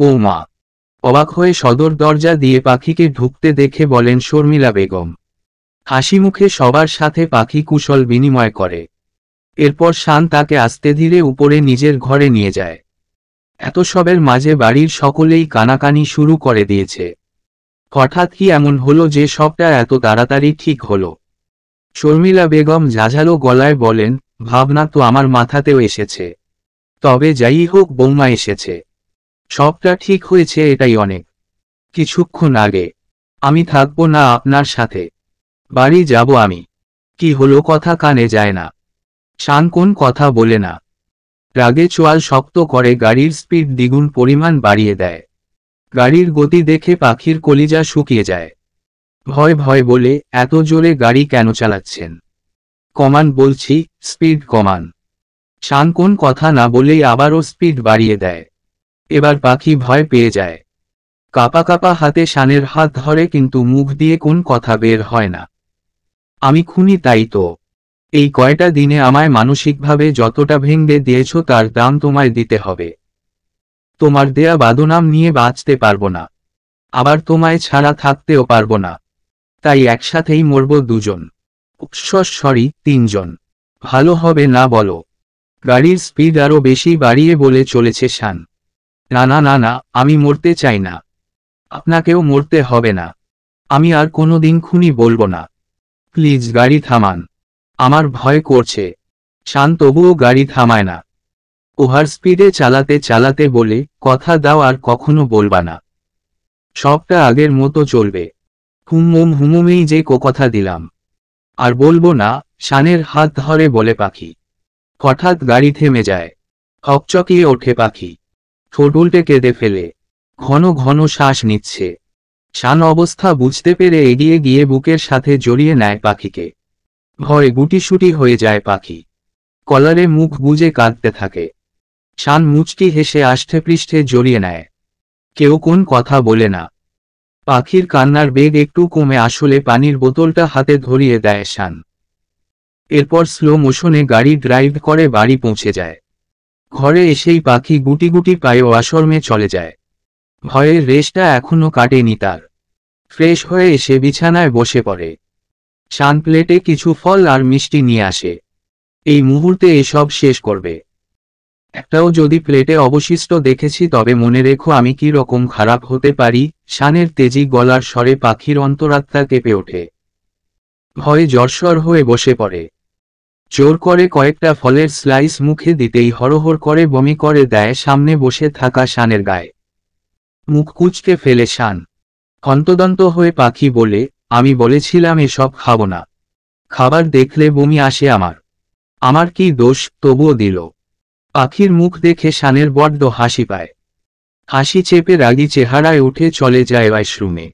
বৌমা অবাক হয়ে সদর দরজা দিয়ে পাখিকে ঢুকতে দেখে বলেন শর্মিলা বেগম হাসি মুখে সবার সাথে পাখি কুশল বিনিময় করে এরপর শান তাকে আস্তে ধীরে উপরে নিজের ঘরে নিয়ে যায় এত সবের মাঝে বাড়ির সকলেই কানাকানি শুরু করে দিয়েছে হঠাৎ কি এমন হলো যে সবটা এত তাড়াতাড়ি ঠিক হলো শর্মিলা বেগম ঝাঝালো গলায় বলেন ভাবনা তো আমার মাথাতেও এসেছে তবে যাই হোক বৌমা এসেছে সবটা ঠিক হয়েছে এটাই অনেক কিছুক্ষণ আগে আমি থাকবো না আপনার সাথে বাড়ি যাব আমি কি হলো কথা কানে যায় না শান কোন কথা বলে না রাগে চোয়াল শক্ত করে গাড়ির স্পিড দ্বিগুণ পরিমাণ বাড়িয়ে দেয় গাড়ির গতি দেখে পাখির কলিজা শুকিয়ে যায় ভয় ভয় বলে এত জোরে গাড়ি কেন চালাচ্ছেন কমান বলছি স্পিড কমান শান কোন কথা না বলেই আবারও স্পিড বাড়িয়ে দেয় এবার পাখি ভয় পেয়ে যায় কাপা কাপা হাতে শানের হাত ধরে কিন্তু মুখ দিয়ে কোন কথা বের হয় না আমি খুনি তাই তো এই কয়টা দিনে আমায় মানসিকভাবে যতটা ভেঙ্গে দিয়েছ তার দাম তোমায় দিতে হবে তোমার দেয়া বাদনাম নিয়ে বাঁচতে পারবো না আবার তোমায় ছাড়া থাকতেও পারবো না তাই একসাথেই মরব দুজন সরি তিনজন ভালো হবে না বলো গাড়ির স্পিড আরও বেশি বাড়িয়ে বলে চলেছে শান না না না না আমি মরতে চাই না আপনাকেও মরতে হবে না আমি আর কোনো দিন খুনি বলবো না প্লিজ গাড়ি থামান আমার ভয় করছে শান তবুও গাড়ি থামায় না ওভার স্পিডে চালাতে চালাতে বলে কথা দাও আর কখনো বলবা না সবটা আগের মতো চলবে হুমুম হুমুমেই যে কথা দিলাম আর বলবো না শানের হাত ধরে বলে পাখি হঠাৎ গাড়ি থেমে যায় হকচকিয়ে ওঠে পাখি ঠোঁট উল্টে কেঁদে ফেলে ঘন ঘন শ্বাস নিচ্ছে শান অবস্থা বুঝতে পেরে এগিয়ে গিয়ে বুকের সাথে জড়িয়ে নেয় পাখিকে ভয়ে গুটিসুটি হয়ে যায় পাখি কলারে মুখ বুঝে কাঁদতে থাকে শান মুচকি হেসে আষ্ঠে পৃষ্ঠে জড়িয়ে নেয় কেউ কোন কথা বলে না পাখির কান্নার বেগ একটু কমে আসলে পানির বোতলটা হাতে ধরিয়ে দেয় শান এরপর স্লো মোশনে গাড়ি ড্রাইভ করে বাড়ি পৌঁছে যায় ঘরে এসেই পাখি গুটি গুটি পায়ে ওয়াশরমে চলে যায় ভয়ের রেশটা এখনো কাটেনি তার ফ্রেশ হয়ে এসে বিছানায় বসে পড়ে সান প্লেটে কিছু ফল আর মিষ্টি নিয়ে আসে এই মুহূর্তে এসব শেষ করবে একটাও যদি প্লেটে অবশিষ্ট দেখেছি তবে মনে রেখো আমি কি রকম খারাপ হতে পারি শানের তেজি গলার স্বরে পাখির অন্তরাত্মা কেঁপে ওঠে ভয়ে জর্সর হয়ে বসে পড়ে জোর করে কয়েকটা ফলের স্লাইস মুখে দিতেই হরহর করে বমি করে দেয় সামনে বসে থাকা শানের গায়ে মুখ কুচকে ফেলে শান অন্তদন্ত হয়ে পাখি বলে আমি বলেছিলাম এসব খাবো না খাবার দেখলে বমি আসে আমার আমার কি দোষ তবুও দিল পাখির মুখ দেখে শানের বড্ড হাসি পায় হাসি চেপে রাগি চেহারায় উঠে চলে যায় ওয়াশরুমে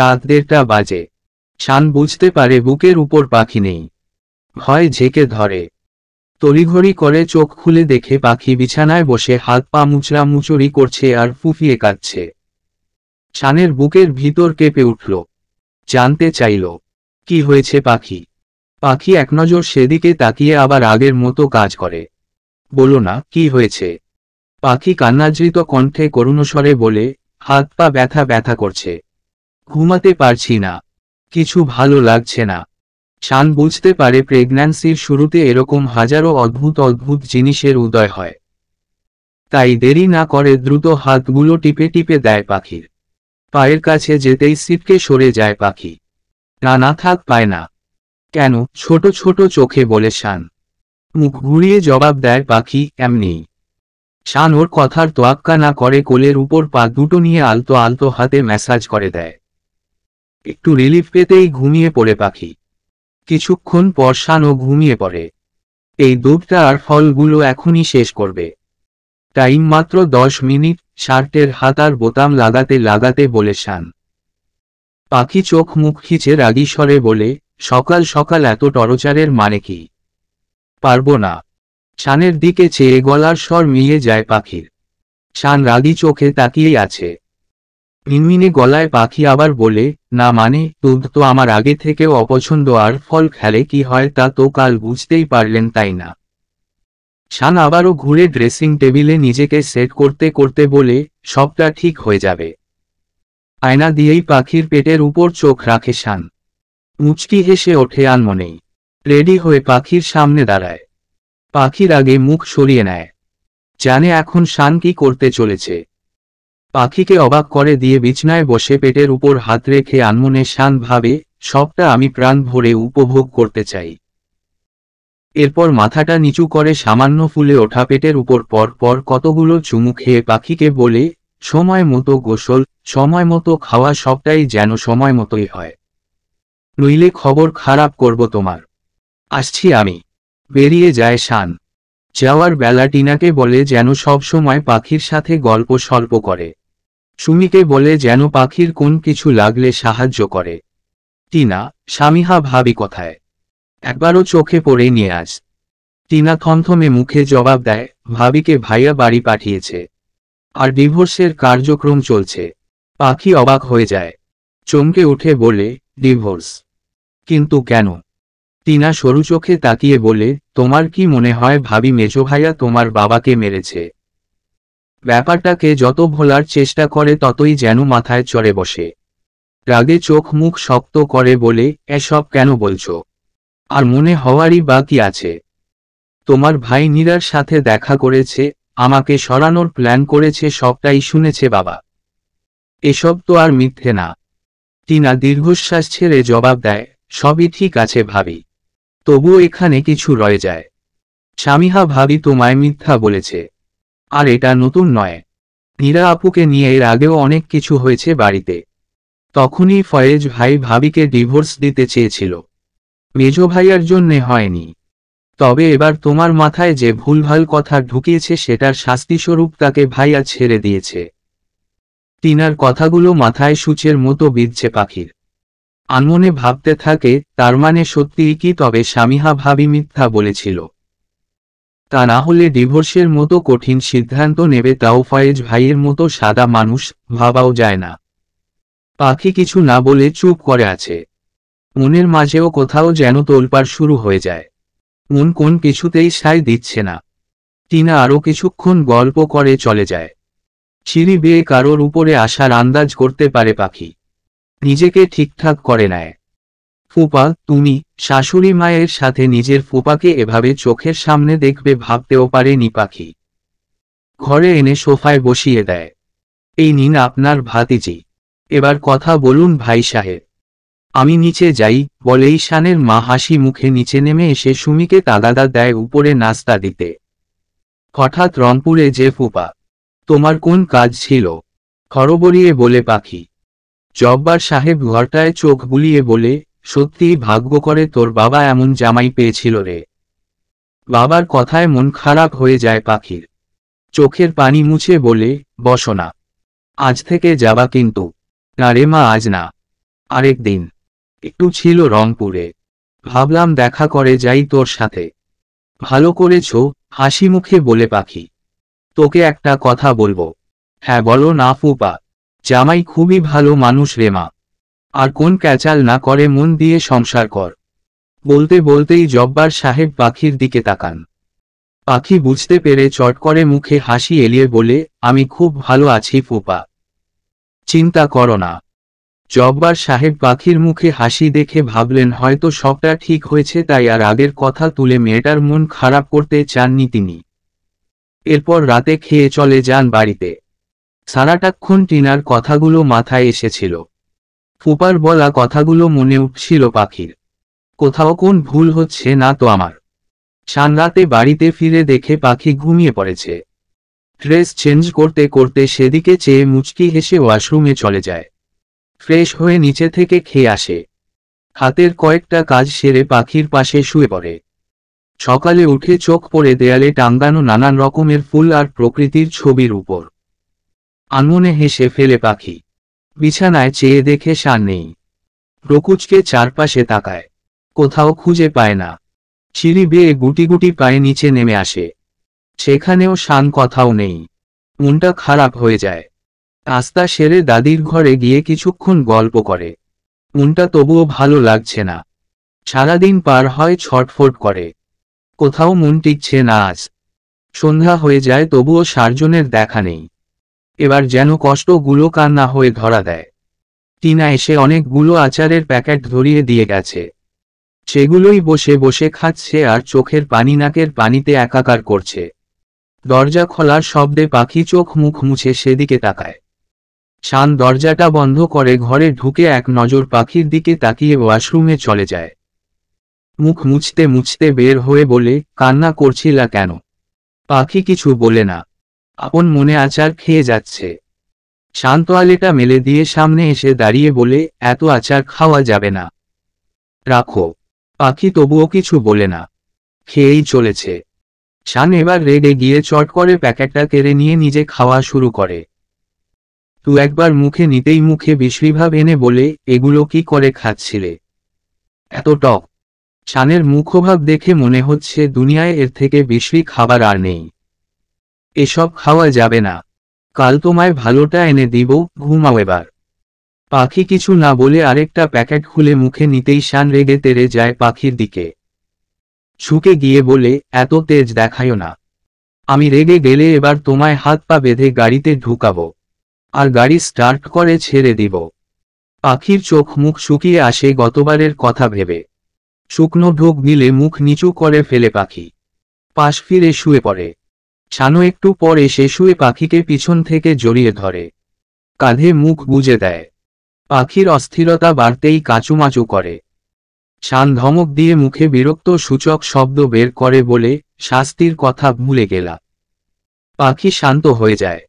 রাত দেড়টা বাজে শান বুঝতে পারে বুকের উপর পাখি নেই ভয় ঝেঁকে ধরে তড়িঘড়ি করে চোখ খুলে দেখে পাখি বিছানায় বসে হাত পা মুচড়ামুচড়ি করছে আর ফুফিয়ে কাঁদছে শানের বুকের ভিতর কেঁপে উঠল জানতে চাইল কি হয়েছে পাখি পাখি একনজর সেদিকে তাকিয়ে আবার আগের মতো কাজ করে বলো না কি হয়েছে পাখি কান্নাজৃত কণ্ঠে করুণস্বরে বলে হাত পা ব্যথা ব্যথা করছে ঘুমাতে পারছি না কিছু ভালো লাগছে না শান বুঝতে পারে প্রেগন্যান্সির শুরুতে এরকম হাজারো অদ্ভুত অদ্ভুত জিনিসের উদয় হয় তাই দেরি না করে দ্রুত হাতগুলো টিপে টিপে দেয় পাখির পায়ের কাছে যেতেই সিটকে সরে যায় পাখি টানা থাক পায় না কেন ছোট ছোট চোখে বলে শান মুখ ঘুরিয়ে জবাব দেয় পাখি এমনি শান ওর কথার তোয়াক্কা না করে কোলের উপর পা দুটো নিয়ে আলতো আলতো হাতে ম্যাসাজ করে দেয় একটু রিলিফ পেতেই ঘুমিয়ে পড়ে পাখি কিছুক্ষণ পর শানও ঘুমিয়ে পড়ে এই দুধটা আর ফলগুলো এখনই শেষ করবে টাইম মাত্র দশ মিনিট শার্টের হাতার বোতাম লাগাতে লাগাতে বলে শান পাখি চোখ মুখ খিচে রাগি স্বরে বলে সকাল সকাল এত টরচারের মানে কি পারবো না শানের দিকে চেয়ে গলার স্বর মিলিয়ে যায় পাখির শান রাগি চোখে তাকিয়েই আছে মিনমিনে গলায় পাখি আবার বলে না মানে দুধ তো আমার আগে থেকেও অপছন্দ আর ফল খেলে কি হয় তা তো কাল বুঝতেই পারলেন তাই না শান আবারও ঘুরে ড্রেসিং টেবিলে নিজেকে সেট করতে করতে বলে সবটা ঠিক হয়ে যাবে আয়না দিয়েই পাখির পেটের উপর চোখ রাখে শান মুচকি হেসে ওঠে মনেই রেডি হয়ে পাখির সামনে দাঁড়ায় পাখির আগে মুখ সরিয়ে নেয় জানে এখন শান কি করতে চলেছে পাখিকে অবাক করে দিয়ে বিছনায় বসে পেটের উপর হাত রেখে আনমনে শান ভাবে সবটা আমি প্রাণ ভরে উপভোগ করতে চাই এরপর মাথাটা নিচু করে সামান্য ফুলে ওঠা পেটের উপর পর পর কতগুলো চুমু খেয়ে পাখিকে বলে সময় মতো গোসল সময় মতো খাওয়া সবটাই যেন সময় মতোই হয় নইলে খবর খারাপ করব তোমার আসছি আমি বেরিয়ে যায় শান যাওয়ার বেলা টিনাকে বলে যেন সব সময় পাখির সাথে গল্প স্বল্প করে সুমিকে বলে যেন পাখির কোন কিছু লাগলে সাহায্য করে টিনা স্বামীহা ভাবি কথায় একবারও চোখে পড়ে নিয়ে আস টিনা থমথমে মুখে জবাব দেয় ভাবিকে ভাইয়া বাড়ি পাঠিয়েছে আর ডিভোর্সের কার্যক্রম চলছে পাখি অবাক হয়ে যায় চমকে উঠে বলে ডিভোর্স কিন্তু কেন টিনা সরু চোখে তাকিয়ে বলে তোমার কি মনে হয় ভাবি মেজো ভাইয়া তোমার বাবাকে মেরেছে ব্যাপারটাকে যত ভোলার চেষ্টা করে ততই যেন মাথায় চড়ে বসে রাগে চোখ মুখ শক্ত করে বলে এসব কেন বলছো আর মনে হওয়ারই বা কি আছে তোমার ভাই নীরার সাথে দেখা করেছে আমাকে সরানোর প্ল্যান করেছে সবটাই শুনেছে বাবা এসব তো আর মিথ্যে না টিনা দীর্ঘশ্বাস ছেড়ে জবাব দেয় সবই ঠিক আছে ভাবি তবু এখানে কিছু রয়ে যায় স্বামীহা ভাবি তোমায় মিথ্যা বলেছে আর এটা নতুন নয় নীরা আপুকে নিয়ে এর আগেও অনেক কিছু হয়েছে বাড়িতে তখনই ফয়েজ ভাই ভাবিকে ডিভোর্স দিতে চেয়েছিল মেজ ভাইয়ার জন্যে হয়নি তবে এবার তোমার মাথায় যে ভুলভাল কথা ঢুকিয়েছে সেটার শাস্তিস্বরূপ তাকে ভাইয়া ছেড়ে দিয়েছে টিনার কথাগুলো মাথায় সূচের মতো বিঁধছে পাখির আনমনে ভাবতে থাকে তার মানে সত্যিই কি তবে স্বামীহা ভাবি মিথ্যা বলেছিল তা না হলে ডিভোর্সের মতো কঠিন সিদ্ধান্ত নেবে তাও ফায়েজ ভাইয়ের মতো সাদা মানুষ ভাবাও যায় না পাখি কিছু না বলে চুপ করে আছে মনের মাঝেও কোথাও যেন তোলপার শুরু হয়ে যায় মন কোন কিছুতেই সায় দিচ্ছে না টিনা আরও কিছুক্ষণ গল্প করে চলে যায় সিঁড়ি বেয়ে কারোর উপরে আসার আন্দাজ করতে পারে পাখি নিজেকে ঠিকঠাক করে নেয় ফুপা তুমি শাশুড়ি মায়ের সাথে নিজের ফুপাকে এভাবে চোখের সামনে দেখবে ভাবতেও পারেনি পাখি ঘরে এনে সোফায় বসিয়ে দেয় এই নিন আপনার ভাতিজি এবার কথা বলুন ভাই সাহেব আমি নিচে যাই বলেই শানের মা হাসি মুখে নিচে নেমে এসে সুমিকে তাদাদা দেয় উপরে নাস্তা দিতে হঠাৎ রংপুরে যে ফুপা তোমার কোন কাজ ছিল খরবরিয়ে বলে পাখি জব্বার সাহেব ঘরটায় চোখ বুলিয়ে বলে সত্যিই ভাগ্য করে তোর বাবা এমন জামাই পেয়েছিল রে বাবার কথায় মন খারাপ হয়ে যায় পাখির চোখের পানি মুছে বলে বস না আজ থেকে যাবা কিন্তু না রে মা আজ না আরেক দিন একটু ছিল রংপুরে ভাবলাম দেখা করে যাই তোর সাথে ভালো করেছ হাসি মুখে বলে পাখি তোকে একটা কথা বলবো হ্যাঁ বলো না ফুপা জামাই খুবই ভালো মানুষ রে মা আর কোন ক্যাচাল না করে মন দিয়ে সংসার কর বলতে বলতেই জব্বার সাহেব পাখির দিকে তাকান পাখি বুঝতে পেরে চট করে মুখে হাসি এলিয়ে বলে আমি খুব ভালো আছি ফুপা চিন্তা কর না জব্বার সাহেব পাখির মুখে হাসি দেখে ভাবলেন হয়তো সবটা ঠিক হয়েছে তাই আর আগের কথা তুলে মেয়েটার মন খারাপ করতে চাননি তিনি এরপর রাতে খেয়ে চলে যান বাড়িতে সারাটাক্ষণ টিনার কথাগুলো মাথায় এসেছিল ফুপার বলা কথাগুলো মনে উঠছিল পাখির কোথাও কোন ভুল হচ্ছে না তো আমার সানরাতে বাড়িতে ফিরে দেখে পাখি ঘুমিয়ে পড়েছে ড্রেস চেঞ্জ করতে করতে সেদিকে চেয়ে মুচকি হেসে ওয়াশরুমে চলে যায় ফ্রেশ হয়ে নিচে থেকে খেয়ে আসে হাতের কয়েকটা কাজ সেরে পাখির পাশে শুয়ে পড়ে সকালে উঠে চোখ পড়ে দেয়ালে টাঙ্গানো নানান রকমের ফুল আর প্রকৃতির ছবির উপর আনমনে হেসে ফেলে পাখি বিছানায় চেয়ে দেখে সার নেই রকুচকে চারপাশে তাকায় কোথাও খুঁজে পায় না সিঁড়ি বেয়ে গুটি গুটি পায়ে নিচে নেমে আসে সেখানেও শান কথাও নেই মনটা খারাপ হয়ে যায় আস্তা সেরে দাদির ঘরে গিয়ে কিছুক্ষণ গল্প করে মনটা তবুও ভালো লাগছে না সারাদিন পার হয় ছটফট করে কোথাও মন টিকছে না আজ সন্ধ্যা হয়ে যায় তবুও সারজনের দেখা নেই এবার যেন কষ্টগুলো কান্না হয়ে ধরা দেয় টিনা এসে অনেকগুলো আচারের প্যাকেট ধরিয়ে দিয়ে গেছে সেগুলোই বসে বসে খাচ্ছে আর চোখের পানি নাকের পানিতে একাকার করছে দরজা খোলার শব্দে পাখি চোখ মুখ মুছে সেদিকে তাকায় শান দরজাটা বন্ধ করে ঘরে ঢুকে এক নজর পাখির দিকে তাকিয়ে ওয়াশরুমে চলে যায় মুখ মুছতে মুছতে বের হয়ে বলে কান্না করছিলা কেন পাখি কিছু বলে না আপন মনে আচার খেয়ে যাচ্ছে শান্ত আলেটা মেলে দিয়ে সামনে এসে দাঁড়িয়ে বলে এত আচার খাওয়া যাবে না রাখো পাখি তবুও কিছু বলে না খেয়েই চলেছে শান এবার রেডে গিয়ে চট করে প্যাকেটটা কেড়ে নিয়ে নিজে খাওয়া শুরু করে তু একবার মুখে নিতেই মুখে বিশ্রীভাব এনে বলে এগুলো কি করে খাচ্ছিলে এত টক শানের মুখভাব দেখে মনে হচ্ছে দুনিয়ায় এর থেকে বিশ্রী খাবার আর নেই এসব খাওয়া যাবে না কাল তোমায় ভালোটা এনে দিব ঘুমাও এবার পাখি কিছু না বলে আরেকটা প্যাকেট খুলে মুখে নিতেই শান রেগে তেরে যায় পাখির দিকে ছুকে গিয়ে বলে এত তেজ দেখায়ও না আমি রেগে গেলে এবার তোমায় হাত পা বেঁধে গাড়িতে ঢুকাবো আর গাড়ি স্টার্ট করে ছেড়ে দিব পাখির চোখ মুখ শুকিয়ে আসে গতবারের কথা ভেবে শুকনো ঢোক দিলে মুখ নিচু করে ফেলে পাখি পাশ ফিরে শুয়ে পড়ে শানু একটু পরে এসে শুয়ে পাখিকে পিছন থেকে জড়িয়ে ধরে কাঁধে মুখ বুজে দেয় পাখির অস্থিরতা বাড়তেই কাঁচুমাচু করে শান ধমক দিয়ে মুখে বিরক্ত সূচক শব্দ বের করে বলে শাস্তির কথা ভুলে গেলা পাখি শান্ত হয়ে যায়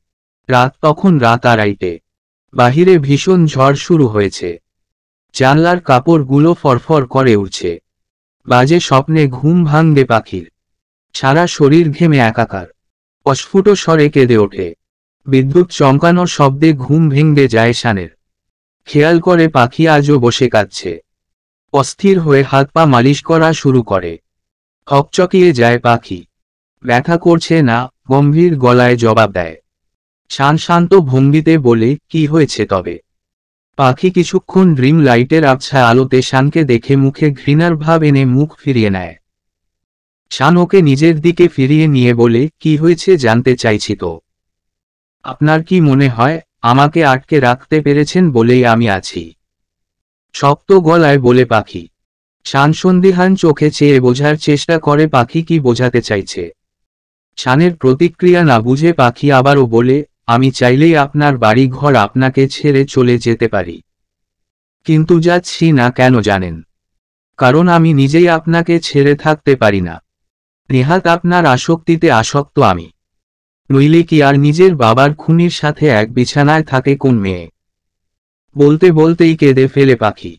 রাত তখন রাত আড়াইটে বাহিরে ভীষণ ঝড় শুরু হয়েছে জানলার কাপড়গুলো ফরফর করে উঠছে বাজে স্বপ্নে ঘুম ভাঙবে পাখির সারা শরীর ঘেমে একাকার অস্ফুট স্বরে কেঁদে ওঠে বিদ্যুৎ চমকানোর শব্দে ঘুম ভেঙবে যায় শানের খেয়াল করে পাখি আজও বসে কাঁদছে অস্থির হয়ে হাত পা মালিশ করা শুরু করে হকচকিয়ে যায় পাখি ব্যথা করছে না গম্ভীর গলায় জবাব দেয় শান শান্ত ভঙ্গিতে বলে কি হয়েছে তবে পাখি কিছুক্ষণ ড্রিম লাইটের আবছা আলোতে শানকে দেখে মুখে ঘৃণার ভাব এনে মুখ ফিরিয়ে নেয় শান ওকে নিজের দিকে ফিরিয়ে নিয়ে বলে কি হয়েছে জানতে চাইছি তো আপনার কি মনে হয় আমাকে আটকে রাখতে পেরেছেন বলেই আমি আছি শক্ত গলায় বলে পাখি শান সন্দিহান চোখে চেয়ে বোঝার চেষ্টা করে পাখি কি বোঝাতে চাইছে শানের প্রতিক্রিয়া না বুঝে পাখি আবারও বলে আমি চাইলেই আপনার বাড়ি ঘর আপনাকে ছেড়ে চলে যেতে পারি কিন্তু যাচ্ছি না কেন জানেন কারণ আমি নিজেই আপনাকে ছেড়ে থাকতে পারি না রেহাত আপনার আসক্তিতে আসক্ত আমি নইলে কি আর নিজের বাবার খুনির সাথে এক বিছানায় থাকে কোন মেয়ে বলতে বলতেই কেঁদে ফেলে পাখি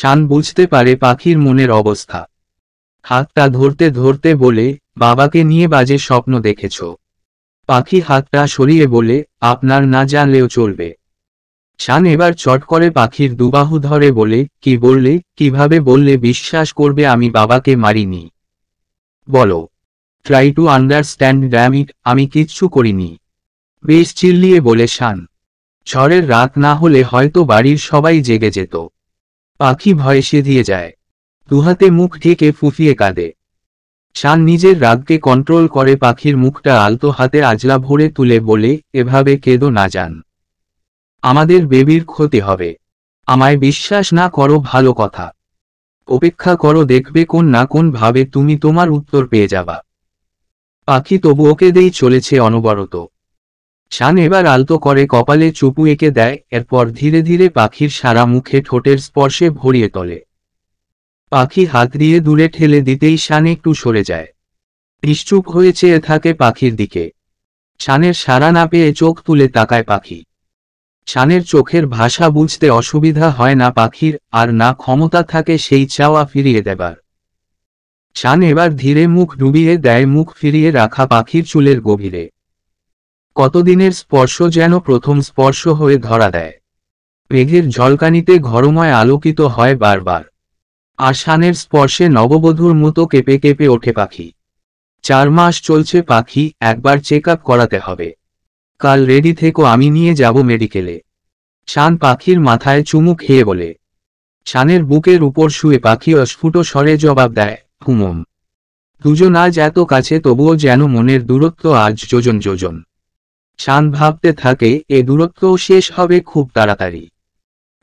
শান বুঝতে পারে পাখির মনের অবস্থা হাতটা ধরতে ধরতে বলে বাবাকে নিয়ে বাজে স্বপ্ন দেখেছ পাখি হাতটা সরিয়ে বলে আপনার না জানলেও চলবে শান এবার চট করে পাখির দুবাহু ধরে বলে কি বললে কিভাবে বললে বিশ্বাস করবে আমি বাবাকে মারিনি বলো try to understand damn it আমি কিচ্ছু করিনি বেশ চিল্লিয়ে বলে শান ঝড়ের রাত না হলে হয়তো বাড়ির সবাই জেগে যেত পাখি ভয়ে সেধিয়ে যায় দুহাতে মুখ ঢেকে ফুফিয়ে কাঁদে শান নিজের রাগকে কন্ট্রোল করে পাখির মুখটা আলতো হাতে আজলা ভরে তুলে বলে এভাবে কেঁদো না যান আমাদের বেবির ক্ষতি হবে আমায় বিশ্বাস না করো ভালো কথা অপেক্ষা করো দেখবে কোন না কোন ভাবে তুমি তোমার উত্তর পেয়ে যাবা পাখি তবু ওকে দেই চলেছে অনবরত শান এবার আলতো করে কপালে চুপু এঁকে দেয় এরপর ধীরে ধীরে পাখির সারা মুখে ঠোঁটের স্পর্শে ভরিয়ে তোলে পাখি হাত দিয়ে দূরে ঠেলে দিতেই শান একটু সরে যায় নিশ্চুপ হয়ে চেয়ে থাকে পাখির দিকে শানের সারা না পেয়ে চোখ তুলে তাকায় পাখি শানের চোখের ভাষা বুঝতে অসুবিধা হয় না পাখির আর না ক্ষমতা থাকে সেই চাওয়া ফিরিয়ে দেবার শান এবার ধীরে মুখ ডুবিয়ে দেয় মুখ ফিরিয়ে রাখা পাখির চুলের গভীরে কতদিনের স্পর্শ যেন প্রথম স্পর্শ হয়ে ধরা দেয় মেঘের ঝলকানিতে ঘরময় আলোকিত হয় বারবার আর শানের স্পর্শে নববধূর মতো কেঁপে কেঁপে ওঠে পাখি চার মাস চলছে পাখি একবার চেক আপ করাতে হবে কাল রেডি থেকো আমি নিয়ে যাব মেডিকেলে শান পাখির মাথায় চুমু খেয়ে বলে শানের বুকের উপর শুয়ে পাখি অস্ফুট স্বরে জবাব দেয় হুমম দুজন আজ এত কাছে তবুও যেন মনের দূরত্ব আজ যোজন যোজন শান ভাবতে থাকে এ দূরত্ব শেষ হবে খুব তাড়াতাড়ি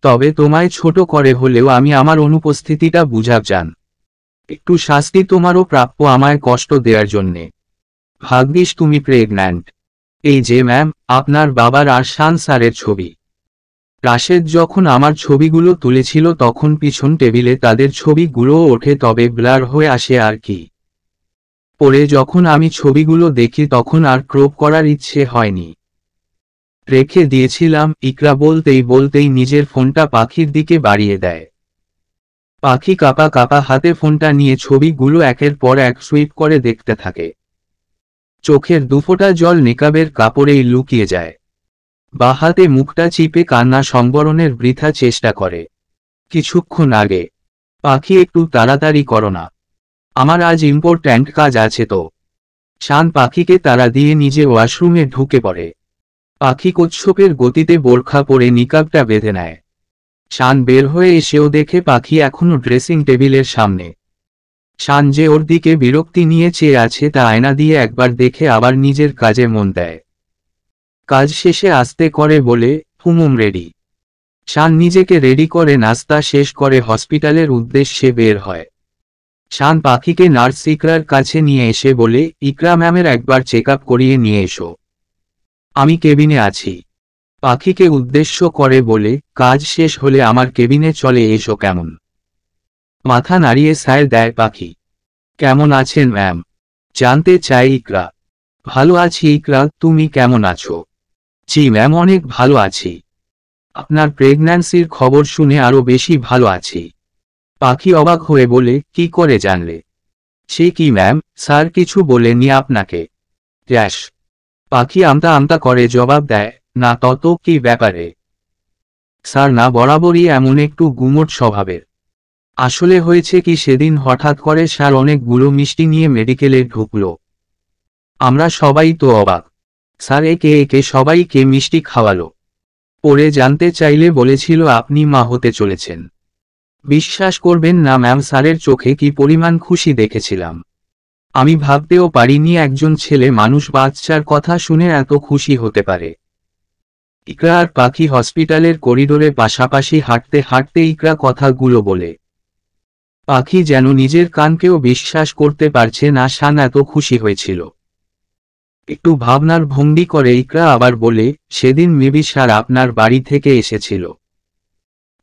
তবে তোমায় ছোট করে হলেও আমি আমার অনুপস্থিতিটা বুঝাব যান একটু শাস্তি তোমারও প্রাপ্য আমায় কষ্ট দেওয়ার জন্যে ভাগ্যিস তুমি প্রেগন্যান্ট এই যে ম্যাম আপনার বাবার আরশান সারের ছবি রাশেদ যখন আমার ছবিগুলো তুলেছিল তখন পিছন টেবিলে তাদের ছবিগুলোও ওঠে তবে ব্লার হয়ে আসে আর কি পরে যখন আমি ছবিগুলো দেখি তখন আর ক্রোপ করার ইচ্ছে হয়নি রেখে দিয়েছিলাম ইকরা বলতেই বলতেই নিজের ফোনটা পাখির দিকে বাড়িয়ে দেয় পাখি কাপা কাপা হাতে ফোনটা নিয়ে ছবিগুলো একের পর এক সুইপ করে দেখতে থাকে চোখের দুফোটা জল নিকাবের কাপড়েই লুকিয়ে যায় বাহাতে মুখটা চিপে কান্না সম্বরণের বৃথা চেষ্টা করে কিছুক্ষণ আগে পাখি একটু তাড়াতাড়ি করো না আমার আজ ইম্পর্ট্যান্ট কাজ আছে তো শান পাখিকে তারা দিয়ে নিজে ওয়াশরুমে ঢুকে পড়ে পাখি কচ্ছপের গতিতে বোরখা পরে নিকাবটা বেঁধে নেয় শান বের হয়ে এসেও দেখে পাখি এখনো ড্রেসিং টেবিলের সামনে সানজে ওর দিকে বিরক্তি নিয়ে চেয়ে আছে তা আয়না দিয়ে একবার দেখে আবার নিজের কাজে মন দেয় কাজ শেষে আসতে করে বলে হুমুম রেডি শান নিজেকে রেডি করে নাস্তা শেষ করে হসপিটালের উদ্দেশ্যে বের হয় শান পাখিকে নার্স ইকরার কাছে নিয়ে এসে বলে ইকরা ম্যামের একবার চেক করিয়ে নিয়ে এসো আমি কেবিনে আছি পাখিকে উদ্দেশ্য করে বলে কাজ শেষ হলে আমার কেবিনে চলে এসো কেমন মাথা নাড়িয়ে স্যার দেয় পাখি কেমন আছেন ম্যাম জানতে চাই ইকরা ভালো আছি ইকরা তুমি কেমন আছো জি ম্যাম অনেক ভালো আছি আপনার প্রেগন্যান্সির খবর শুনে আরও বেশি ভালো আছি পাখি অবাক হয়ে বলে কি করে জানলে সে কি ম্যাম স্যার কিছু বলেনি আপনাকে ড্যাশ পাখি আমতা আমতা করে জবাব দেয় না তত কি ব্যাপারে স্যার না বরাবরই এমন একটু গুমোট স্বভাবের আসলে হয়েছে কি সেদিন হঠাৎ করে স্যার অনেকগুলো মিষ্টি নিয়ে মেডিকেলে ঢুকল আমরা সবাই তো অবাক স্যার একে একে সবাইকে মিষ্টি খাওয়ালো পরে জানতে চাইলে বলেছিল আপনি মা হতে চলেছেন বিশ্বাস করবেন না ম্যাম স্যারের চোখে কি পরিমাণ খুশি দেখেছিলাম আমি ভাবতেও পারিনি একজন ছেলে মানুষ বাচ্চার কথা শুনে এত খুশি হতে পারে ইকরা আর পাখি হসপিটালের করিডোরে পাশাপাশি হাঁটতে হাঁটতে ইকরা কথাগুলো বলে পাখি যেন নিজের কানকেও বিশ্বাস করতে পারছে না শান এত খুশি হয়েছিল একটু ভাবনার ভঙ্গি করে ইকরা আবার বলে সেদিন মেবি সার আপনার বাড়ি থেকে এসেছিল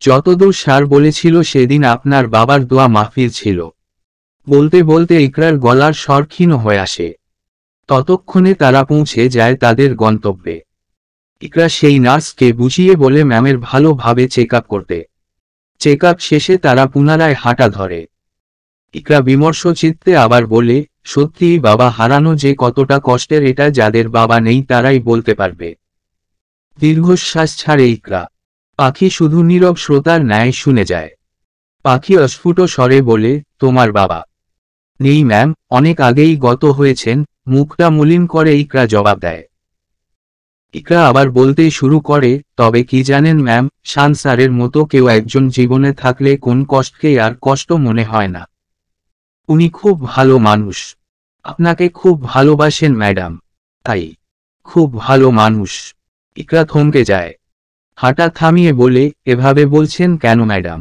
যতদূর সার বলেছিল সেদিন আপনার বাবার দোয়া মাহফিল ছিল বলতে বলতে ইকরার গলার স্বর ক্ষীণ হয়ে আসে ততক্ষণে তারা পৌঁছে যায় তাদের গন্তব্যে ইকরা সেই নার্সকে বুঝিয়ে বলে ম্যামের ভালোভাবে চেক আপ করতে চেক শেষে তারা পুনরায় হাঁটা ধরে ইকরা বিমর্ষ চিত্তে আবার বলে সত্যিই বাবা হারানো যে কতটা কষ্টের এটা যাদের বাবা নেই তারাই বলতে পারবে দীর্ঘশ্বাস ছাড়ে ইকরা পাখি শুধু নীরব শ্রোতার ন্যায় শুনে যায় পাখি অস্ফুট স্বরে বলে তোমার বাবা নেই ম্যাম অনেক আগেই গত হয়েছেন মুখটা মলিন করে ইকরা জবাব দেয় ইকরা আবার বলতে শুরু করে তবে কি জানেন ম্যাম সানসারের মতো কেউ একজন জীবনে থাকলে কোন কষ্টকে আর কষ্ট মনে হয় না উনি খুব ভালো মানুষ আপনাকে খুব ভালোবাসেন ম্যাডাম তাই খুব ভালো মানুষ ইকরা থমকে যায় হাঁটা থামিয়ে বলে এভাবে বলছেন কেন ম্যাডাম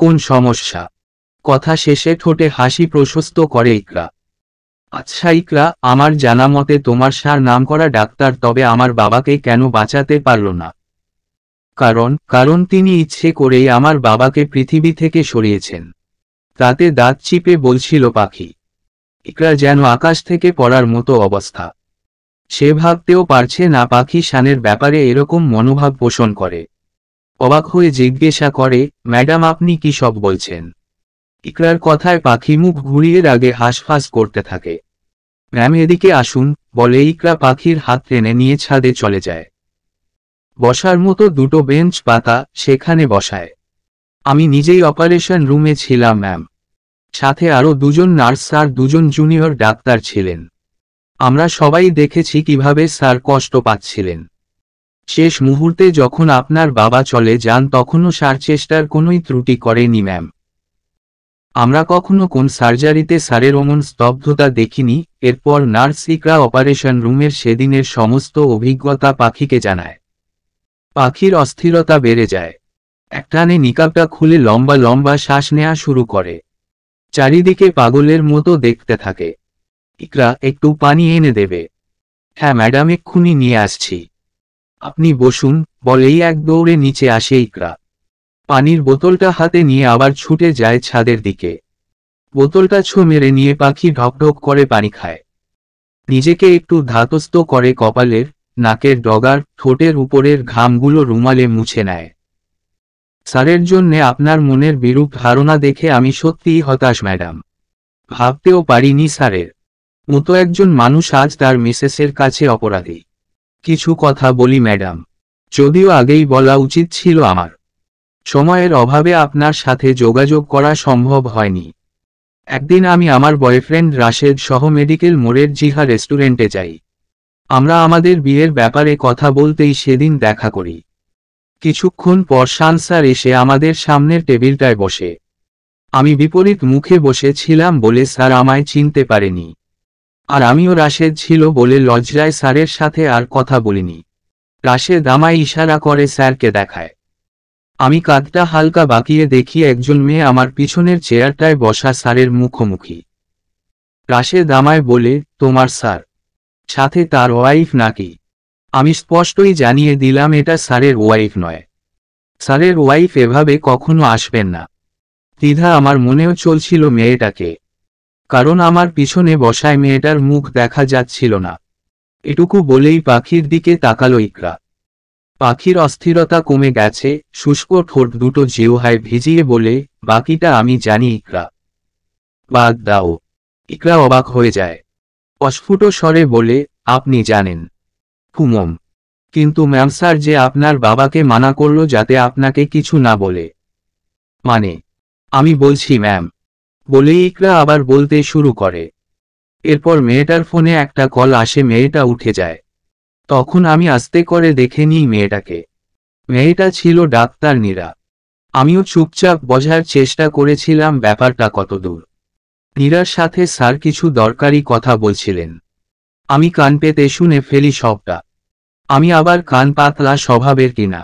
কোন সমস্যা কথা শেষে ঠোঁটে হাসি প্রশস্ত করে ইকরা আচ্ছা আমার জানা মতে তোমার সার নাম করা ডাক্তার তবে আমার বাবাকে কেন বাঁচাতে পারল না কারণ কারণ তিনি ইচ্ছে করেই আমার বাবাকে পৃথিবী থেকে সরিয়েছেন তাতে দাঁত চিপে বলছিল পাখি ইকরা যেন আকাশ থেকে পড়ার মতো অবস্থা সে ভাবতেও পারছে না পাখি শানের ব্যাপারে এরকম মনোভাব পোষণ করে অবাক হয়ে জিজ্ঞাসা করে ম্যাডাম আপনি কি সব বলছেন ইকরার কথায় পাখি মুখ ঘুরিয়ে রাগে হাঁসফাঁস করতে থাকে ম্যাম এদিকে আসুন বলে ইকরা পাখির হাত টেনে নিয়ে ছাদে চলে যায় বসার মতো দুটো বেঞ্চ পাতা সেখানে বসায় আমি নিজেই অপারেশন রুমে ছিলাম ম্যাম সাথে আরও দুজন নার্স আর দুজন জুনিয়র ডাক্তার ছিলেন আমরা সবাই দেখেছি কিভাবে স্যার কষ্ট পাচ্ছিলেন শেষ মুহূর্তে যখন আপনার বাবা চলে যান তখনও সার চেষ্টার কোনোই ত্রুটি করেনি ম্যাম আমরা কখনো কোন সার্জারিতে সারের অমন স্তব্ধতা দেখিনি এরপর নার্সিকরা অপারেশন রুমের সেদিনের সমস্ত অভিজ্ঞতা পাখিকে জানায় পাখির অস্থিরতা বেড়ে যায় একটানে নিকাবটা খুলে লম্বা লম্বা শ্বাস নেয়া শুরু করে চারিদিকে পাগলের মতো দেখতে থাকে ইকরা একটু পানি এনে দেবে হ্যাঁ ম্যাডাম এক্ষুনি নিয়ে আসছি আপনি বসুন বলেই এক দৌড়ে নিচে আসে ইকরা পানির বোতলটা হাতে নিয়ে আবার ছুটে যায় ছাদের দিকে বোতলটা ছো মেরে নিয়ে পাখি ঢকঢক করে পানি খায় নিজেকে একটু ধাতস্থ করে কপালের নাকের ডগার ঠোঁটের উপরের ঘামগুলো রুমালে মুছে নেয় স্যারের জন্য আপনার মনের বিরূপ ধারণা দেখে আমি সত্যিই হতাশ ম্যাডাম ভাবতেও পারিনি স্যারের মতো একজন মানুষ আজ তার মিসেসের কাছে অপরাধী কিছু কথা বলি ম্যাডাম যদিও আগেই বলা উচিত ছিল আমার সময়ের অভাবে আপনার সাথে যোগাযোগ করা সম্ভব হয়নি একদিন আমি আমার বয়ফ্রেন্ড রাশেদ সহ মেডিকেল মোড়ের জিহা রেস্টুরেন্টে যাই আমরা আমাদের বিয়ের ব্যাপারে কথা বলতেই সেদিন দেখা করি কিছুক্ষণ পর সানসার এসে আমাদের সামনের টেবিলটায় বসে আমি বিপরীত মুখে বসেছিলাম বলে স্যার আমায় চিনতে পারেনি আর আমিও রাশেদ ছিল বলে লজ্জায় স্যারের সাথে আর কথা বলিনি রাশেদ আমায় ইশারা করে স্যারকে দেখায় আমি কাঁধটা হালকা বাঁকিয়ে দেখি একজন মেয়ে আমার পিছনের চেয়ারটায় বসা স্যারের মুখোমুখি রাশের দামায় বলে তোমার স্যার সাথে তার ওয়াইফ নাকি আমি স্পষ্টই জানিয়ে দিলাম এটা স্যারের ওয়াইফ নয় স্যারের ওয়াইফ এভাবে কখনো আসবেন না দ্বিধা আমার মনেও চলছিল মেয়েটাকে কারণ আমার পিছনে বসায় মেয়েটার মুখ দেখা যাচ্ছিল না এটুকু বলেই পাখির দিকে তাকালো ইকরা পাখির অস্থিরতা কমে গেছে শুষ্ক ঠোঁট দুটো জেওহায় ভিজিয়ে বলে বাকিটা আমি জানি ইকরা বাদ দাও ইকরা অবাক হয়ে যায় অস্ফুট স্বরে বলে আপনি জানেন কুমম কিন্তু ম্যাম স্যার যে আপনার বাবাকে মানা করল যাতে আপনাকে কিছু না বলে মানে আমি বলছি ম্যাম বলে ইকরা আবার বলতে শুরু করে এরপর মেয়েটার ফোনে একটা কল আসে মেয়েটা উঠে যায় তখন আমি আস্তে করে দেখে নিই মেয়েটাকে মেয়েটা ছিল ডাক্তার নীরা আমিও চুপচাপ বোঝার চেষ্টা করেছিলাম ব্যাপারটা কতদূর নীরার সাথে স্যার কিছু দরকারি কথা বলছিলেন আমি কান পেতে শুনে ফেলি সবটা আমি আবার কান পাতলা স্বভাবের কিনা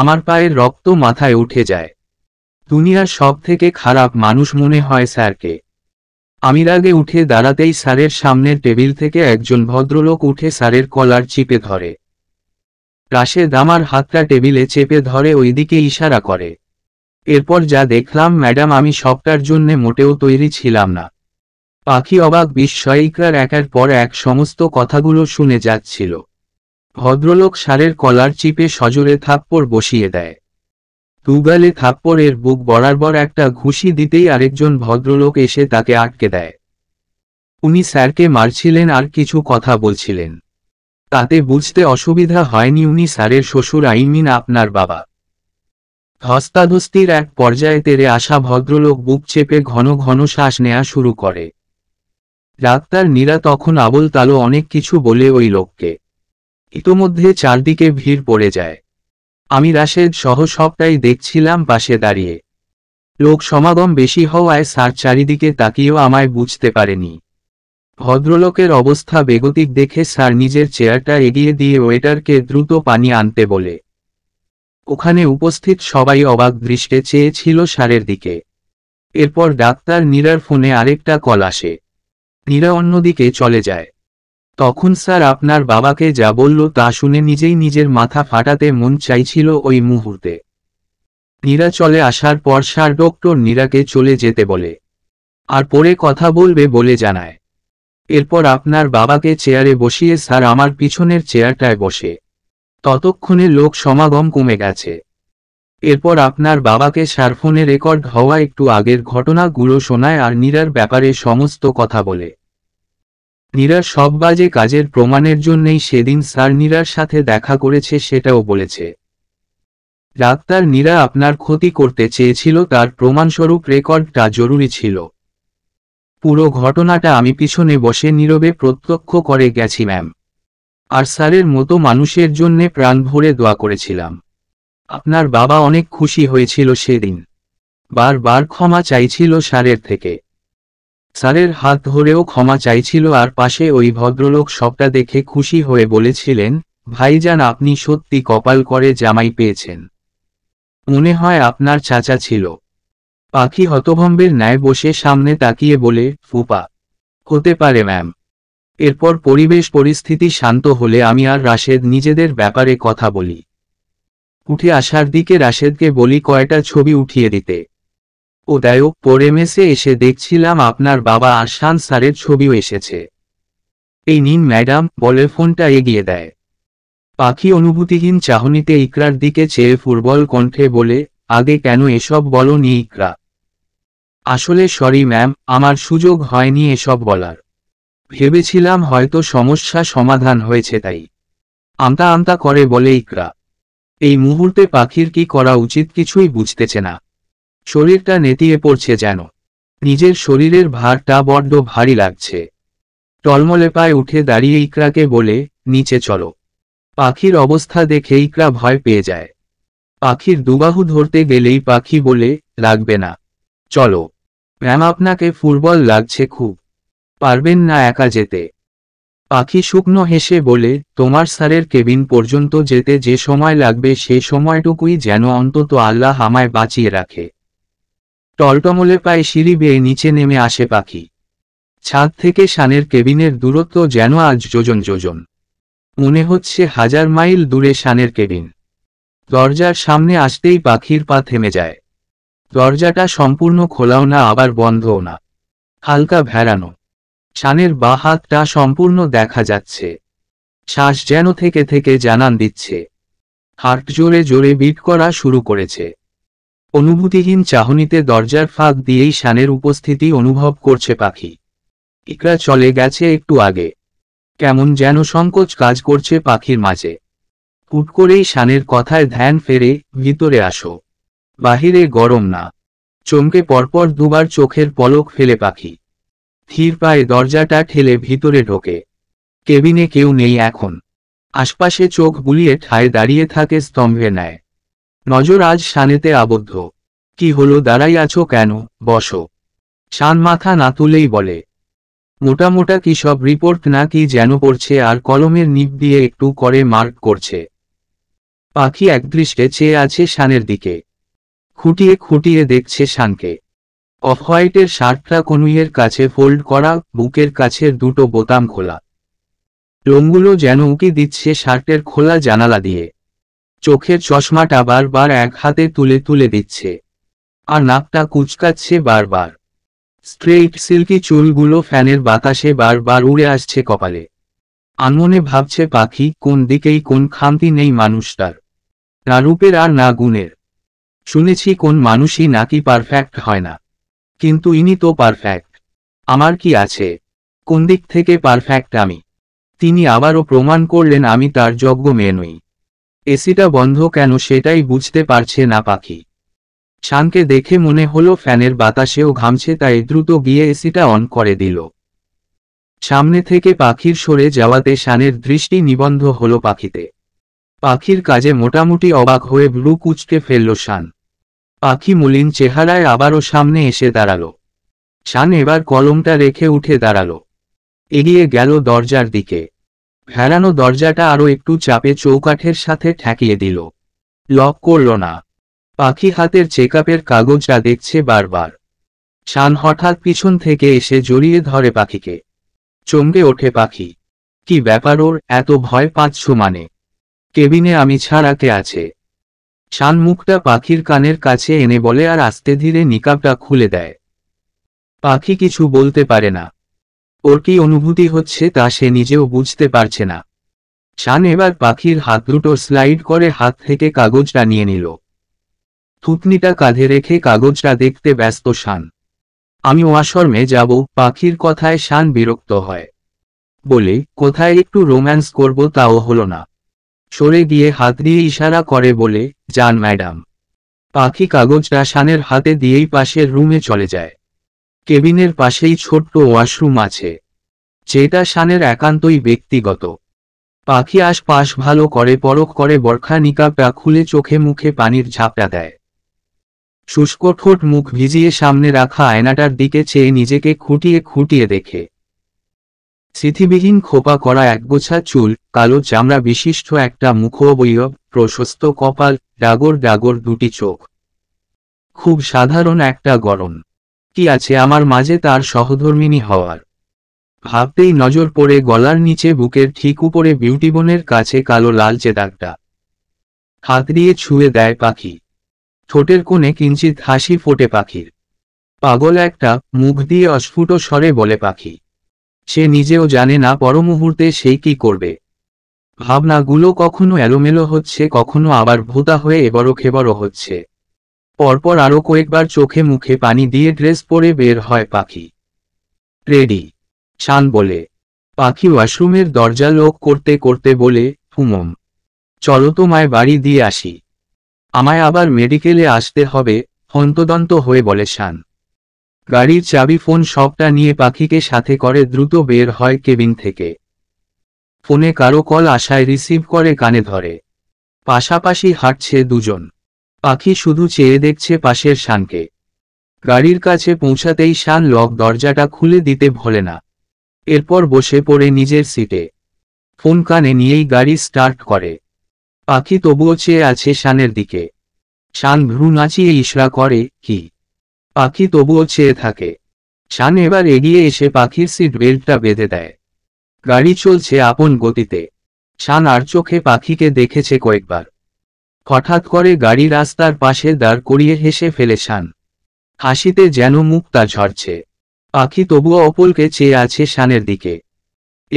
আমার পায়ের রক্ত মাথায় উঠে যায় দুনিয়ার সব থেকে খারাপ মানুষ মনে হয় স্যারকে আমির আগে উঠে দাঁড়াতেই স্যারের সামনের টেবিল থেকে একজন ভদ্রলোক উঠে স্যারের কলার চিপে ধরে রাশেদ আমার হাতটা টেবিলে চেপে ধরে ওইদিকে ইশারা করে এরপর যা দেখলাম ম্যাডাম আমি সবটার জন্যে মোটেও তৈরি ছিলাম না পাখি অবাক বিস্ময়িকরার একের পর এক সমস্ত কথাগুলো শুনে যাচ্ছিল ভদ্রলোক সারের কলার চিপে সজোরে থাপ্পড় বসিয়ে দেয় দুগালে থাপ্পড়ের বুক বরাবর একটা ঘুষি দিতেই আরেকজন ভদ্রলোক এসে তাকে আটকে দেয় উনি স্যারকে মারছিলেন আর কিছু কথা বলছিলেন তাতে বুঝতে অসুবিধা হয়নি উনি স্যারের শ্বশুর আইমিন আপনার বাবা ধস্তাধস্তির এক পর্যায়ে তেরে আসা ভদ্রলোক বুক চেপে ঘন ঘন শ্বাস নেয়া শুরু করে ডাক্তার নীরা তখন আবল তালো অনেক কিছু বলে ওই লোককে ইতোমধ্যে চারদিকে ভিড় পড়ে যায় আমি রাশেদ সহ সবটাই দেখছিলাম পাশে দাঁড়িয়ে লোক সমাগম বেশি হওয়ায় স্যার চারিদিকে তাকিয়েও আমায় বুঝতে পারেনি ভদ্রলোকের অবস্থা বেগতিক দেখে স্যার নিজের চেয়ারটা এগিয়ে দিয়ে ওয়েটারকে দ্রুত পানি আনতে বলে ওখানে উপস্থিত সবাই অবাক দৃষ্টে চেয়েছিল সারের দিকে এরপর ডাক্তার নীরার ফোনে আরেকটা কল আসে নীরা অন্যদিকে চলে যায় তখন স্যার আপনার বাবাকে যা বলল তা শুনে নিজেই নিজের মাথা ফাটাতে মন চাইছিল ওই মুহূর্তে নীরা চলে আসার পর স্যার ডক্টর নীরাকে চলে যেতে বলে আর পরে কথা বলবে বলে জানায় এরপর আপনার বাবাকে চেয়ারে বসিয়ে স্যার আমার পিছনের চেয়ারটায় বসে ততক্ষণে লোক সমাগম কমে গেছে এরপর আপনার বাবাকে স্যার ফোনে রেকর্ড হওয়া একটু আগের ঘটনাগুলো শোনায় আর নীরার ব্যাপারে সমস্ত কথা বলে নীরা সব বাজে কাজের প্রমাণের জন্যেই সেদিন স্যার নীরার সাথে দেখা করেছে সেটাও বলেছে ডাক্তার নীরা আপনার ক্ষতি করতে চেয়েছিল তার প্রমাণস্বরূপ রেকর্ডটা জরুরি ছিল পুরো ঘটনাটা আমি পিছনে বসে নীরবে প্রত্যক্ষ করে গেছি ম্যাম আর স্যারের মতো মানুষের জন্যে প্রাণ ভরে দোয়া করেছিলাম আপনার বাবা অনেক খুশি হয়েছিল সেদিন বারবার ক্ষমা চাইছিল স্যারের থেকে স্যারের হাত ধরেও ক্ষমা চাইছিল আর পাশে ওই ভদ্রলোক সবটা দেখে খুশি হয়ে বলেছিলেন ভাইজান আপনি সত্যি কপাল করে জামাই পেয়েছেন মনে হয় আপনার চাচা ছিল পাখি হতভম্বের ন্যায় বসে সামনে তাকিয়ে বলে ফুপা হতে পারে ম্যাম এরপর পরিবেশ পরিস্থিতি শান্ত হলে আমি আর রাশেদ নিজেদের ব্যাপারে কথা বলি উঠে আসার দিকে রাশেদকে বলি কয়টা ছবি উঠিয়ে দিতে পরে পরেমেসে এসে দেখছিলাম আপনার বাবা আসান স্যারের ছবিও এসেছে এই নিন ম্যাডাম বলে ফোনটা এগিয়ে দেয় পাখি অনুভূতিহীন চাহনিতে ইকরার দিকে চেয়ে ফুটবল কণ্ঠে বলে আগে কেন এসব বলনি ইকরা আসলে সরি ম্যাম আমার সুযোগ হয়নি এসব বলার ভেবেছিলাম হয়তো সমস্যা সমাধান হয়েছে তাই আমতা আমতা করে বলে ইকরা এই মুহূর্তে পাখির কি করা উচিত কিছুই বুঝতেছে না শরীরটা নেতিয়ে পড়ছে যেন নিজের শরীরের ভারটা বড্ড ভারী লাগছে টলমলে পায়ে উঠে দাঁড়িয়ে ইকরাকে বলে নিচে চলো পাখির অবস্থা দেখে ইকরা ভয় পেয়ে যায় পাখির দুবাহু ধরতে গেলেই পাখি বলে লাগবে না চলো ম্যাম আপনাকে ফুটবল লাগছে খুব পারবেন না একা যেতে পাখি শুকনো হেসে বলে তোমার স্যারের কেবিন পর্যন্ত যেতে যে সময় লাগবে সে সময়টুকুই যেন অন্তত আল্লাহ আমায় বাঁচিয়ে রাখে টলটমলে পায়ে সিঁড়ি বেয়ে নিচে নেমে আসে পাখি ছাদ থেকে শানের কেবিনের দূরত্ব যেন আজ যোজন যোজন মনে হচ্ছে হাজার মাইল দূরে শানের কেবিন দরজার সামনে আসতেই পাখির পা থেমে যায় দরজাটা সম্পূর্ণ খোলাও না আবার বন্ধও না হালকা ভেড়ানো শানের বা হাতটা সম্পূর্ণ দেখা যাচ্ছে শ্বাস যেন থেকে থেকে জানান দিচ্ছে হার্ট জোরে জোরে বিট করা শুরু করেছে অনুভূতিহীন চাহনিতে দরজার ফাঁক দিয়েই শানের উপস্থিতি অনুভব করছে পাখি ইকরা চলে গেছে একটু আগে কেমন যেন সংকোচ কাজ করছে পাখির মাঝে হুট করেই শানের কথায় ধ্যান ফেরে ভিতরে আসো বাহিরে গরম না চমকে পরপর দুবার চোখের পলক ফেলে পাখি ধীর পায়ে দরজাটা ঠেলে ভিতরে ঢোকে কেবিনে কেউ নেই এখন আশপাশে চোখ বুলিয়ে ঠায় দাঁড়িয়ে থাকে স্তম্ভে নেয় নজর আজ শানেতে আবদ্ধ কি হলো দাঁড়াই আছো কেন বসো শান মাথা না তুলেই বলে মোটা মোটা কি সব রিপোর্ট না কি যেন পড়ছে আর কলমের নিপ দিয়ে একটু করে মার্ক করছে পাখি একদৃষ্টে চেয়ে আছে শানের দিকে খুঁটিয়ে খুঁটিয়ে দেখছে শানকে অফ হোয়াইটের শার্টটা কনুইয়ের কাছে ফোল্ড করা বুকের কাছের দুটো বোতাম খোলা লোমগুলো যেন উঁকি দিচ্ছে শার্টের খোলা জানালা দিয়ে চোখের চশমাটা বারবার এক হাতে তুলে তুলে দিচ্ছে আর নাকটা কুচকাচ্ছে বারবার স্ট্রেইট সিল্কি চুলগুলো ফ্যানের বাতাসে বারবার উড়ে আসছে কপালে আনমনে ভাবছে পাখি কোন দিকেই কোন খান্তি নেই মানুষটার না রূপের আর না গুণের শুনেছি কোন মানুষই নাকি পারফেক্ট হয় না কিন্তু ইনি তো পারফেক্ট আমার কি আছে কোন দিক থেকে পারফেক্ট আমি তিনি আবারও প্রমাণ করলেন আমি তার যোগ্য মেয়ে নই এসিটা বন্ধ কেন সেটাই বুঝতে পারছে না পাখি শানকে দেখে মনে হলো ফ্যানের বাতাসেও ঘামছে তাই দ্রুত গিয়ে এসিটা অন করে দিল সামনে থেকে পাখির সরে যাওয়াতে শানের দৃষ্টি নিবন্ধ হলো পাখিতে পাখির কাজে মোটামুটি অবাক হয়ে ব্লু কুচকে ফেলল শান পাখি মলিন চেহারায় আবারও সামনে এসে দাঁড়ালো শান এবার কলমটা রেখে উঠে দাঁড়ালো এগিয়ে গেল দরজার দিকে ফেরানো দরজাটা আরও একটু চাপে চৌকাঠের সাথে ঠেকিয়ে দিল লক করল না পাখি হাতের চেকআপের কাগজটা দেখছে বারবার শান হঠাৎ পিছন থেকে এসে জড়িয়ে ধরে পাখিকে চমকে ওঠে পাখি কি ব্যাপার ওর এত ভয় পাচ্ছ মানে কেবিনে আমি ছাড়াকে আছে শান মুখটা পাখির কানের কাছে এনে বলে আর আস্তে ধীরে নিকাবটা খুলে দেয় পাখি কিছু বলতে পারে না ওর কি অনুভূতি হচ্ছে তা সে নিজেও বুঝতে পারছে না শান এবার পাখির হাত দুটো স্লাইড করে হাত থেকে কাগজটা নিয়ে নিল থুতনিটা কাঁধে রেখে কাগজটা দেখতে ব্যস্ত শান আমি ওয়াশর্মে যাব পাখির কথায় শান বিরক্ত হয় বলে কোথায় একটু রোম্যান্স করব তাও হলো না সরে গিয়ে হাত দিয়ে ইশারা করে বলে যান ম্যাডাম পাখি কাগজটা শানের হাতে দিয়েই পাশের রুমে চলে যায় কেবিনের পাশেই ছোট্ট ওয়াশরুম আছে যেটা শানের একান্তই ব্যক্তিগত পাখি আশপাশ ভালো করে পরখ করে বরখা পা খুলে চোখে মুখে পানির ঝাপটা দেয় শুষ্ক ঠোঁট মুখ ভিজিয়ে সামনে রাখা আয়নাটার দিকে চেয়ে নিজেকে খুঁটিয়ে খুঁটিয়ে দেখে স্মৃতিবিহীন খোপা করা একগোছা চুল কালো চামড়া বিশিষ্ট একটা মুখবৈয় প্রশস্ত কপাল ডাগর ডাগর দুটি চোখ খুব সাধারণ একটা গরম কি আছে আমার মাঝে তার সহধর্মিনী হওয়ার ভাবতেই নজর পড়ে গলার নিচে বুকের ঠিক উপরে বিউটিবনের কাছে কালো লালচে দাগটা হাত দিয়ে ছুঁয়ে দেয় পাখি ঠোঁটের কোণে কিঞ্চিত হাসি ফোটে পাখির পাগল একটা মুখ দিয়ে অস্ফুট স্বরে বলে পাখি সে নিজেও জানে না পরমুহূর্তে সেই কি করবে ভাবনাগুলো কখনো এলোমেলো হচ্ছে কখনো আবার ভূতা হয়ে এবারও খেবারও হচ্ছে পরপর আরও কয়েকবার চোখে মুখে পানি দিয়ে ড্রেস পরে বের হয় পাখি রেডি শান বলে পাখি ওয়াশরুমের দরজা লোক করতে করতে বলে হুমম চলো তোমায় বাড়ি দিয়ে আসি আমায় আবার মেডিকেলে আসতে হবে হন্তদন্ত হয়ে বলে শান গাড়ির চাবি ফোন সবটা নিয়ে পাখিকে সাথে করে দ্রুত বের হয় কেবিন থেকে ফোনে কারো কল আশায় রিসিভ করে কানে ধরে পাশাপাশি হাঁটছে দুজন পাখি শুধু চেয়ে দেখছে পাশের শানকে গাড়ির কাছে পৌঁছাতেই শান লক দরজাটা খুলে দিতে ভোলে না এরপর বসে পড়ে নিজের সিটে ফোন কানে নিয়েই গাড়ি স্টার্ট করে পাখি তবুও চেয়ে আছে শানের দিকে শান ভ্রু নাচিয়ে ইশরা করে কি পাখি তবুও চেয়ে থাকে শান এবার এগিয়ে এসে পাখির সিট বেল্টটা বেঁধে দেয় গাড়ি চলছে আপন গতিতে শান আর চোখে পাখিকে দেখেছে কয়েকবার হঠাৎ করে গাড়ি রাস্তার পাশে দাঁড় করিয়ে হেসে ফেলে শান হাসিতে যেন মুক্তা ঝরছে পাখি তবুও অপলকে চেয়ে আছে শানের দিকে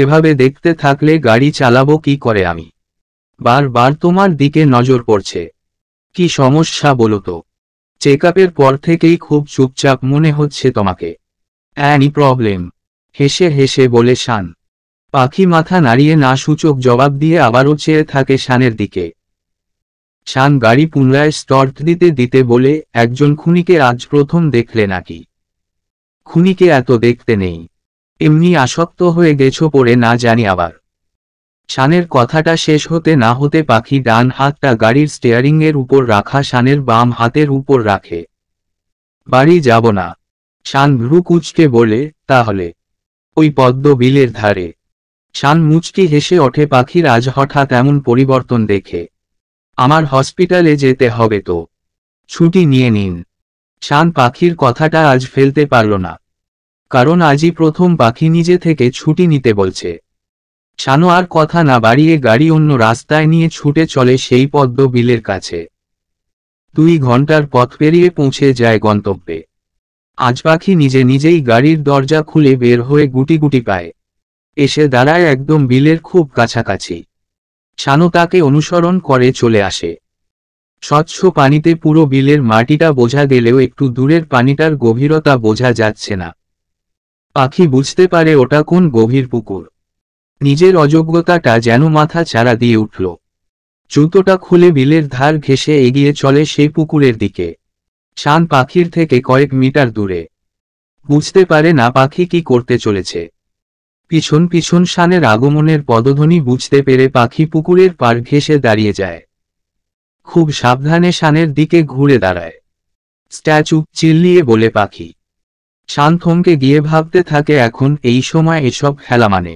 এভাবে দেখতে থাকলে গাড়ি চালাবো কি করে আমি বারবার তোমার দিকে নজর পড়ছে কি সমস্যা বলো তো চেক পর থেকেই খুব চুপচাপ মনে হচ্ছে তোমাকে অ্যানি প্রবলেম হেসে হেসে বলে শান পাখি মাথা নাড়িয়ে না সূচক জবাব দিয়ে আবারও চেয়ে থাকে শানের দিকে শান গাড়ি পুনরায় স্টর্ট দিতে দিতে বলে একজন খুনিকে আজ প্রথম দেখলে নাকি খুনিকে এত দেখতে নেই এমনি আসক্ত হয়ে গেছো পড়ে না জানি আবার শানের কথাটা শেষ হতে না হতে পাখি ডান হাতটা গাড়ির স্টিয়ারিংয়ের উপর রাখা শানের বাম হাতের উপর রাখে বাড়ি যাব না শান ভ্রু কুচকে বলে তাহলে ওই পদ্ম বিলের ধারে শান মুচকি হেসে ওঠে পাখির আজ হঠাৎ এমন পরিবর্তন দেখে আমার হসপিটালে যেতে হবে তো ছুটি নিয়ে নিন শান পাখির কথাটা আজ ফেলতে পারল না কারণ আজই প্রথম পাখি নিজে থেকে ছুটি নিতে বলছে শানো আর কথা না বাড়িয়ে গাড়ি অন্য রাস্তায় নিয়ে ছুটে চলে সেই পদ্ম বিলের কাছে দুই ঘন্টার পথ পেরিয়ে পৌঁছে যায় গন্তব্যে আজ পাখি নিজে নিজেই গাড়ির দরজা খুলে বের হয়ে গুটি গুটি পায় এসে দাঁড়ায় একদম বিলের খুব কাছাকাছি শানো তাকে অনুসরণ করে চলে আসে স্বচ্ছ পানিতে পুরো বিলের মাটিটা বোঝা গেলেও একটু দূরের পানিটার গভীরতা বোঝা যাচ্ছে না পাখি বুঝতে পারে ওটা কোন গভীর পুকুর নিজের অযোগ্যতাটা যেন মাথা চারা দিয়ে উঠল জুতোটা খুলে বিলের ধার ঘেসে এগিয়ে চলে সেই পুকুরের দিকে শান পাখির থেকে কয়েক মিটার দূরে বুঝতে পারে না পাখি কি করতে চলেছে পিছন পিছন শানের আগমনের পদধ্বনি বুঝতে পেরে পাখি পুকুরের পার ঘেসে দাঁড়িয়ে যায় খুব সাবধানে শানের দিকে ঘুরে দাঁড়ায় স্ট্যাচু চিল্লিয়ে বলে পাখি শান থমকে গিয়ে ভাবতে থাকে এখন এই সময় এসব খেলা মানে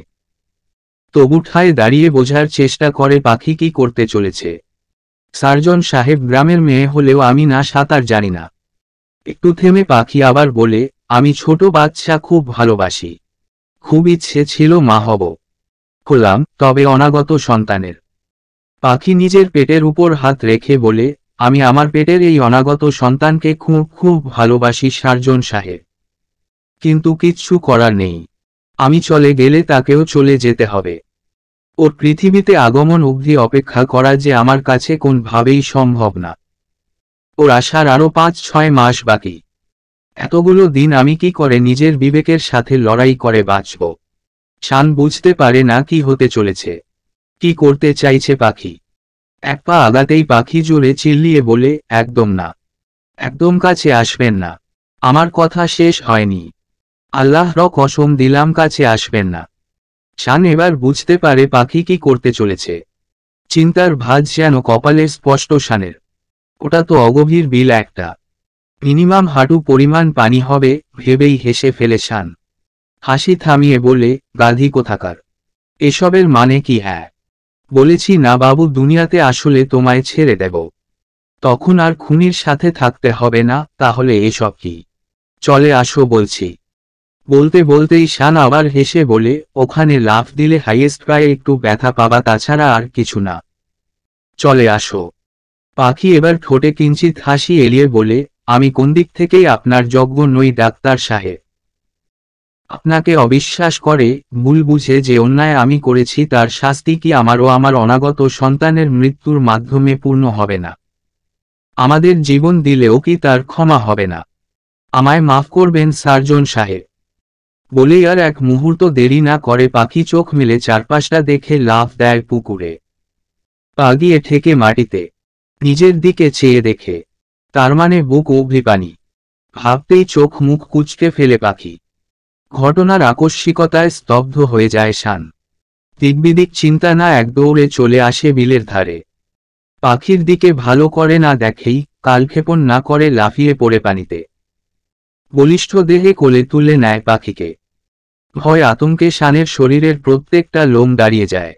তবু ঠায় দাঁড়িয়ে বোঝার চেষ্টা করে পাখি কি করতে চলেছে সার্জন সাহেব গ্রামের মেয়ে হলেও আমি না সাঁতার জানি না একটু থেমে পাখি আবার বলে আমি ছোট বাচ্চা খুব ভালোবাসি খুব ইচ্ছে ছিল মা হব হলাম তবে অনাগত সন্তানের পাখি নিজের পেটের উপর হাত রেখে বলে আমি আমার পেটের এই অনাগত সন্তানকে খুব খুব ভালোবাসি সার্জন সাহেব কিন্তু কিচ্ছু করার নেই আমি চলে গেলে তাকেও চলে যেতে হবে ওর পৃথিবীতে আগমন অবধি অপেক্ষা করা যে আমার কাছে কোনভাবেই সম্ভব না ওর আসার আরও পাঁচ ছয় মাস বাকি এতগুলো দিন আমি কি করে নিজের বিবেকের সাথে লড়াই করে বাঁচব শান বুঝতে পারে না কি হতে চলেছে কি করতে চাইছে পাখি এক পা আগাতেই পাখি জোরে চিল্লিয়ে বলে একদম না একদম কাছে আসবেন না আমার কথা শেষ হয়নি আল্লাহর কসম দিলাম কাছে আসবেন না শান এবার বুঝতে পারে পাখি কি করতে চলেছে চিন্তার ভাজ যেন কপালের স্পষ্ট শানের ওটা তো অগভীর বিল একটা মিনিমাম হাঁটু পরিমাণ পানি হবে ভেবেই হেসে ফেলে শান হাসি থামিয়ে বলে গাধি কোথাকার এসবের মানে কি হ্যাঁ বলেছি না বাবু দুনিয়াতে আসলে তোমায় ছেড়ে দেব তখন আর খুনির সাথে থাকতে হবে না তাহলে এসব কি চলে আসো বলছি বলতে বলতেই শান আবার হেসে বলে ওখানে লাফ দিলে হাইয়েস্ট প্রায় একটু ব্যথা পাবা তাছাড়া আর কিছু না চলে আসো পাখি এবার ঠোঁটে কিঞ্চিত হাসি এড়িয়ে বলে আমি কোন দিক থেকেই আপনার যজ্ঞ নই ডাক্তার সাহেব আপনাকে অবিশ্বাস করে ভুল বুঝে যে অন্যায় আমি করেছি তার শাস্তি কি আমারও আমার অনাগত সন্তানের মৃত্যুর মাধ্যমে পূর্ণ হবে না আমাদের জীবন দিলেও কি তার ক্ষমা হবে না আমায় মাফ করবেন সার্জন সাহেব বলে আর এক মুহূর্ত দেরি না করে পাখি চোখ মেলে চারপাশটা দেখে লাফ দেয় পুকুরে পা গিয়ে ঠেকে মাটিতে নিজের দিকে চেয়ে দেখে তার মানে বুক অভ্রি পানি ভাবতেই চোখ মুখ কুচকে ফেলে পাখি ঘটনার আকস্মিকতায় স্তব্ধ হয়ে যায় শান দিকবিদিক চিন্তা না এক দৌড়ে চলে আসে বিলের ধারে পাখির দিকে ভালো করে না দেখেই কালক্ষেপণ না করে লাফিয়ে পড়ে পানিতে বলিষ্ঠ দেহে কোলে তুলে নেয় পাখিকে ভয় আতঙ্কে শানের শরীরের প্রত্যেকটা লোম দাঁড়িয়ে যায়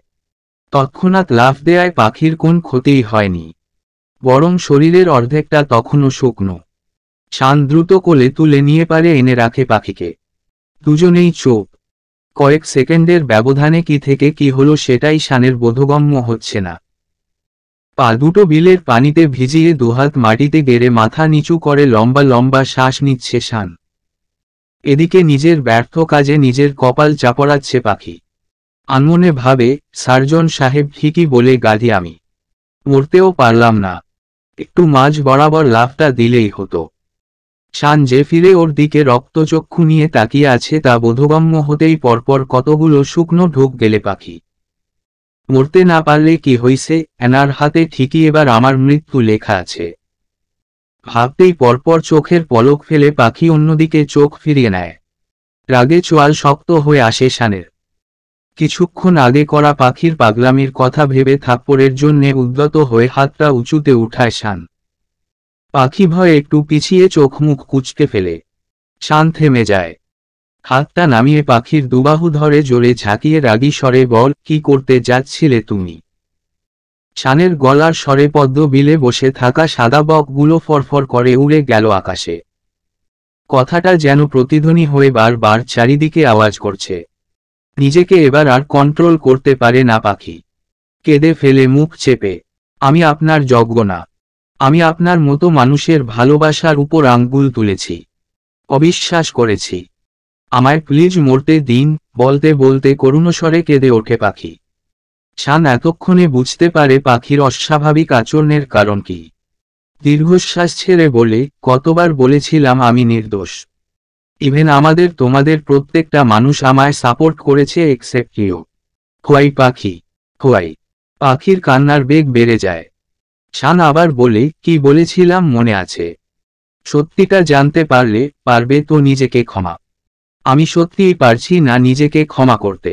তৎক্ষণাৎ লাফ দেয়ায় পাখির কোন ক্ষতিই হয়নি বরং শরীরের অর্ধেকটা তখনও শুকনো শান দ্রুত কোলে তুলে নিয়ে পারে এনে রাখে পাখিকে দুজনেই চোখ কয়েক সেকেন্ডের ব্যবধানে কি থেকে কি হলো সেটাই শানের বোধগম্য হচ্ছে না পা দুটো বিলের পানিতে ভিজিয়ে দুহাত মাটিতে গেড়ে মাথা নিচু করে লম্বা লম্বা শ্বাস নিচ্ছে শান এদিকে নিজের ব্যর্থ কাজে নিজের কপাল চাপড়াচ্ছে পাখি আনমনে ভাবে সার্জন সাহেব ঠিকই বলে গাধি আমি মরতেও পারলাম না একটু মাঝ বরাবর লাফটা দিলেই হতো শান যে ফিরে ওর দিকে রক্তচক্ষু নিয়ে তাকিয়ে আছে তা বোধগম্য হতেই পরপর কতগুলো শুকনো ঢুক গেলে পাখি মরতে না পারলে কি হইছে এনার হাতে ঠিকই এবার আমার মৃত্যু লেখা আছে ভাবতেই পরপর চোখের পলক ফেলে পাখি অন্যদিকে চোখ ফিরিয়ে নেয় রাগে চোয়াল শক্ত হয়ে আসে শানের কিছুক্ষণ আগে করা পাখির পাগলামির কথা ভেবে থাপ্পড়ের জন্যে উদ্যত হয়ে হাতটা উঁচুতে উঠায় শান পাখি ভয়ে একটু পিছিয়ে চোখ মুখ কুচকে ফেলে শান থেমে যায় হাতটা নামিয়ে পাখির দুবাহু ধরে জোরে ঝাঁকিয়ে রাগি স্বরে বল কি করতে যাচ্ছিলে তুমি শানের গলার স্বরে পদ্ম বিলে বসে থাকা সাদা বকগুলো ফরফর করে উড়ে গেল আকাশে কথাটা যেন প্রতিধ্বনি হয়ে বারবার চারিদিকে আওয়াজ করছে নিজেকে এবার আর কন্ট্রোল করতে পারে না পাখি কেঁদে ফেলে মুখ চেপে আমি আপনার যজ্ঞ না আমি আপনার মতো মানুষের ভালোবাসার উপর আঙ্গুল তুলেছি অবিশ্বাস করেছি আমায় প্লিজ মরতে দিন বলতে বলতে করুণস্বরে কেঁদে ওঠে পাখি শান এতক্ষণে বুঝতে পারে পাখির অস্বাভাবিক আচরণের কারণ কি দীর্ঘশ্বাস ছেড়ে বলে কতবার বলেছিলাম আমি নির্দোষ ইভেন আমাদের তোমাদের প্রত্যেকটা মানুষ আমায় সাপোর্ট করেছে except you why Pakhi why পাখির কান্নার বেগ বেড়ে যায় শান আবার বলে কি বলেছিলাম মনে আছে সত্যিটা জানতে পারলে পারবে তো নিজেকে ক্ষমা আমি সত্যিই পারছি না নিজেকে ক্ষমা করতে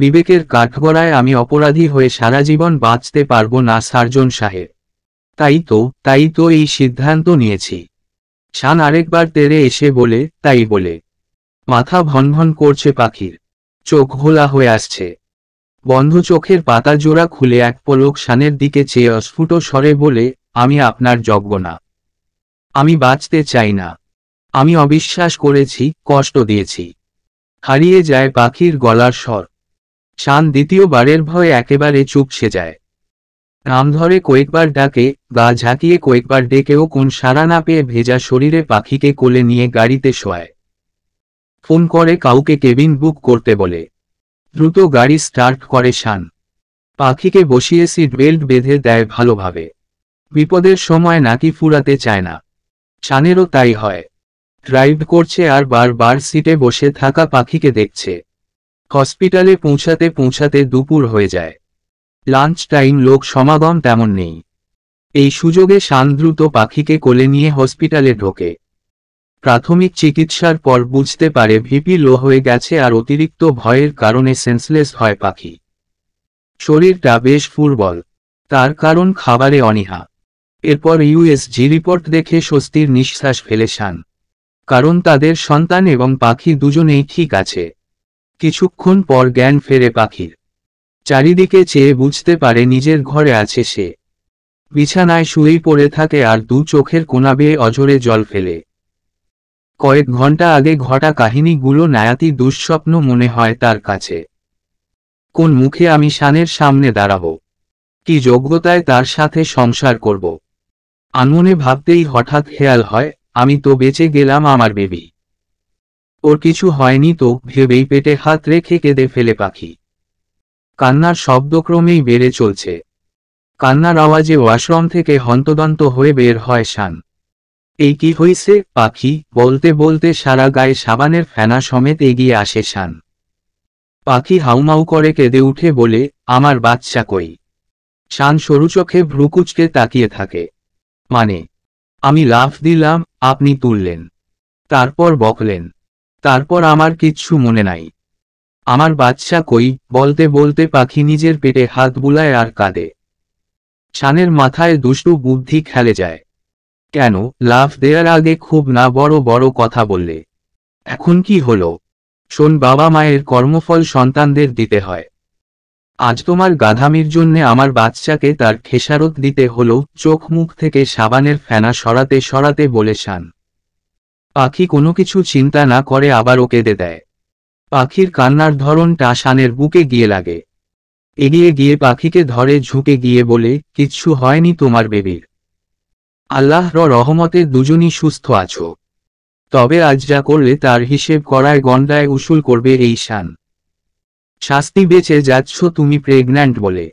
বিবেকের কাঠগড়ায় আমি অপরাধী হয়ে সারা জীবন বাঁচতে পারবো না সার্জন সাহেব তাই তো তাই তো এই সিদ্ধান্ত নিয়েছি শান আরেকবার তেরে এসে বলে তাই বলে মাথা ভনভন করছে পাখির চোখ ঘোলা হয়ে আসছে বন্ধ চোখের পাতা জোড়া খুলে এক পলক শানের দিকে চেয়ে অস্ফুট স্বরে বলে আমি আপনার যজ্ঞ না আমি বাঁচতে চাই না আমি অবিশ্বাস করেছি কষ্ট দিয়েছি হারিয়ে যায় পাখির গলার স্বর শান দ্বিতীয়বারের ভয়ে একেবারে চুপ সে যায় নাম ধরে কয়েকবার ডাকে গা ঝাঁকিয়ে কয়েকবার ডেকেও কোন সারা না পেয়ে ভেজা শরীরে পাখিকে কোলে নিয়ে গাড়িতে শোয়ায় ফোন করে কাউকে কেবিন বুক করতে বলে দ্রুত গাড়ি স্টার্ট করে শান পাখিকে বসিয়ে সিট বেল্ট বেঁধে দেয় ভালোভাবে বিপদের সময় নাকি ফুরাতে চায় না শানেরও তাই হয় ড্রাইভ করছে আর বারবার সিটে বসে থাকা পাখিকে দেখছে হসপিটালে পৌঁছাতে পৌঁছাতে দুপুর হয়ে যায় লাঞ্চ টাইম লোক সমাগম তেমন নেই এই সুযোগে শান দ্রুত পাখিকে কোলে নিয়ে হসপিটালে ঢোকে প্রাথমিক চিকিৎসার পর বুঝতে পারে ভিপি লো হয়ে গেছে আর অতিরিক্ত ভয়ের কারণে সেন্সলেস হয় পাখি শরীরটা বেশ ফুরবল তার কারণ খাবারে অনীহা এরপর ইউএসজি রিপোর্ট দেখে স্বস্তির নিঃশ্বাস ফেলে শান কারণ তাদের সন্তান এবং পাখি দুজনেই ঠিক আছে কিছুক্ষণ পর জ্ঞান ফেরে পাখির চারিদিকে চেয়ে বুঝতে পারে নিজের ঘরে আছে সে বিছানায় শুয়েই পড়ে থাকে আর দু চোখের কোনা বেয়ে অঝরে জল ফেলে কয়েক ঘন্টা আগে ঘটা কাহিনীগুলো নায়াতি দুঃস্বপ্ন মনে হয় তার কাছে কোন মুখে আমি শানের সামনে দাঁড়াবো কি যোগ্যতায় তার সাথে সংসার করব আনমনে ভাবতেই হঠাৎ খেয়াল হয় আমি তো বেঁচে গেলাম আমার বেবি ওর কিছু হয়নি তো ভেবেই পেটে হাত রেখে কেঁদে ফেলে পাখি কান্নার শব্দ ক্রমেই বেড়ে চলছে কান্নার আওয়াজে ওয়াশরম থেকে হন্তদন্ত হয়ে বের হয় শান এই কি হইছে পাখি বলতে বলতে সারা গায়ে সাবানের ফেনা সমেত এগিয়ে আসে শান পাখি হাউমাউ করে কেঁদে উঠে বলে আমার বাচ্চা কই শান সরু চোখে ভ্রুকুচকে তাকিয়ে থাকে মানে আমি লাফ দিলাম আপনি তুললেন তারপর বকলেন তারপর আমার কিচ্ছু মনে নাই আমার বাচ্চা কই বলতে বলতে পাখি নিজের পেটে হাত বুলায় আর কাঁদে ছানের মাথায় দুষ্টু বুদ্ধি খেলে যায় কেন লাভ দেওয়ার আগে খুব না বড় বড় কথা বললে এখন কি হলো শোন বাবা মায়ের কর্মফল সন্তানদের দিতে হয় আজ তোমার গাধামির জন্যে আমার বাচ্চাকে তার খেসারত দিতে হলো চোখ মুখ থেকে সাবানের ফেনা সরাতে সরাতে বলে শান পাখি কোনো কিছু চিন্তা না করে আবার ওকে দেয় পাখির কান্নার ধরনটা শানের বুকে গিয়ে লাগে এগিয়ে গিয়ে পাখিকে ধরে ঝুঁকে গিয়ে বলে কিচ্ছু হয়নি তোমার বেবির আল্লাহর রহমতে দুজনই সুস্থ আছো তবে আজ যা করলে তার হিসেব করায় গন্ডায় উসুল করবে এই শান শাস্তি বেঁচে যাচ্ছ তুমি প্রেগন্যান্ট বলে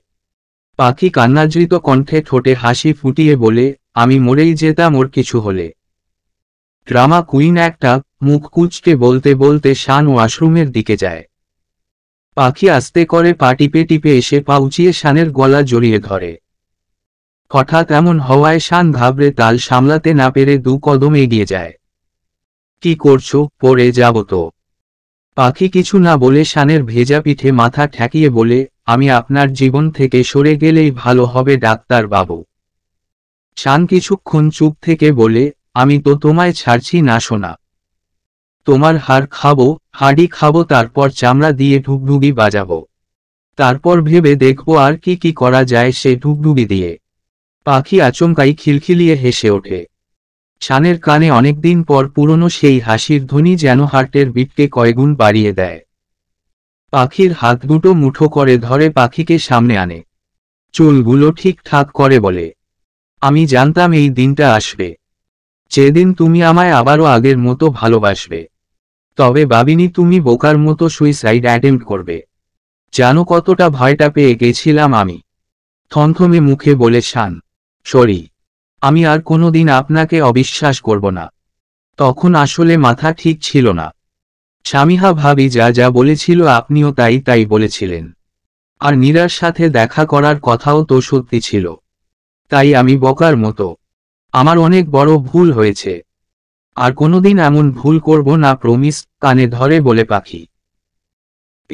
পাখি কান্নাজৃত কণ্ঠে ঠোঁটে হাসি ফুটিয়ে বলে আমি মরেই যেতাম ওর কিছু হলে ড্রামা কুইন একটা মুখ কুচকে বলতে বলতে শান ওয়াশরুমের দিকে যায় পাখি আস্তে করে পা টিপে টিপে এসে পাউচিয়ে শানের গলা জড়িয়ে ধরে হঠাৎ এমন হওয়ায় শান ঘাবড়ে তাল সামলাতে না পেরে দু কদম এগিয়ে যায় কি করছো পরে যাব তো পাখি কিছু না বলে শানের ভেজা পিঠে মাথা ঠেকিয়ে বলে আমি আপনার জীবন থেকে সরে গেলেই ভালো হবে ডাক্তার বাবু শান কিছুক্ষণ চুপ থেকে বলে আমি তো তোমায় ছাড়ছি না শোনা তোমার হাড় খাবো হাঁড়ি খাবো তারপর চামড়া দিয়ে ঢুকডুগি বাজাবো তারপর ভেবে দেখবো আর কি কি করা যায় সে ঢুকডুগি দিয়ে পাখি আচমকাই খিলখিলিয়ে হেসে ওঠে ছানের কানে অনেকদিন পর পুরনো সেই হাসির ধ্বনি যেন হার্টের বিটকে কয়গুণ বাড়িয়ে দেয় পাখির হাত দুটো মুঠো করে ধরে পাখিকে সামনে আনে চুলগুলো ঠিকঠাক করে বলে আমি জানতাম এই দিনটা আসবে যেদিন তুমি আমায় আবারও আগের মতো ভালোবাসবে তবে ভাবিনি তুমি বোকার মতো সুইসাইড অ্যাটেম্প করবে জানো কতটা ভয়টা পেয়ে গেছিলাম আমি থমথমে মুখে বলে শান সরি আমি আর কোনো দিন আপনাকে অবিশ্বাস করব না তখন আসলে মাথা ঠিক ছিল না স্বামীহা ভাবি যা যা বলেছিল আপনিও তাই তাই বলেছিলেন আর নীরার সাথে দেখা করার কথাও তো সত্যি ছিল তাই আমি বকার মতো আমার অনেক বড় ভুল হয়েছে আর কোনোদিন এমন ভুল করব না প্রমিস কানে ধরে বলে পাখি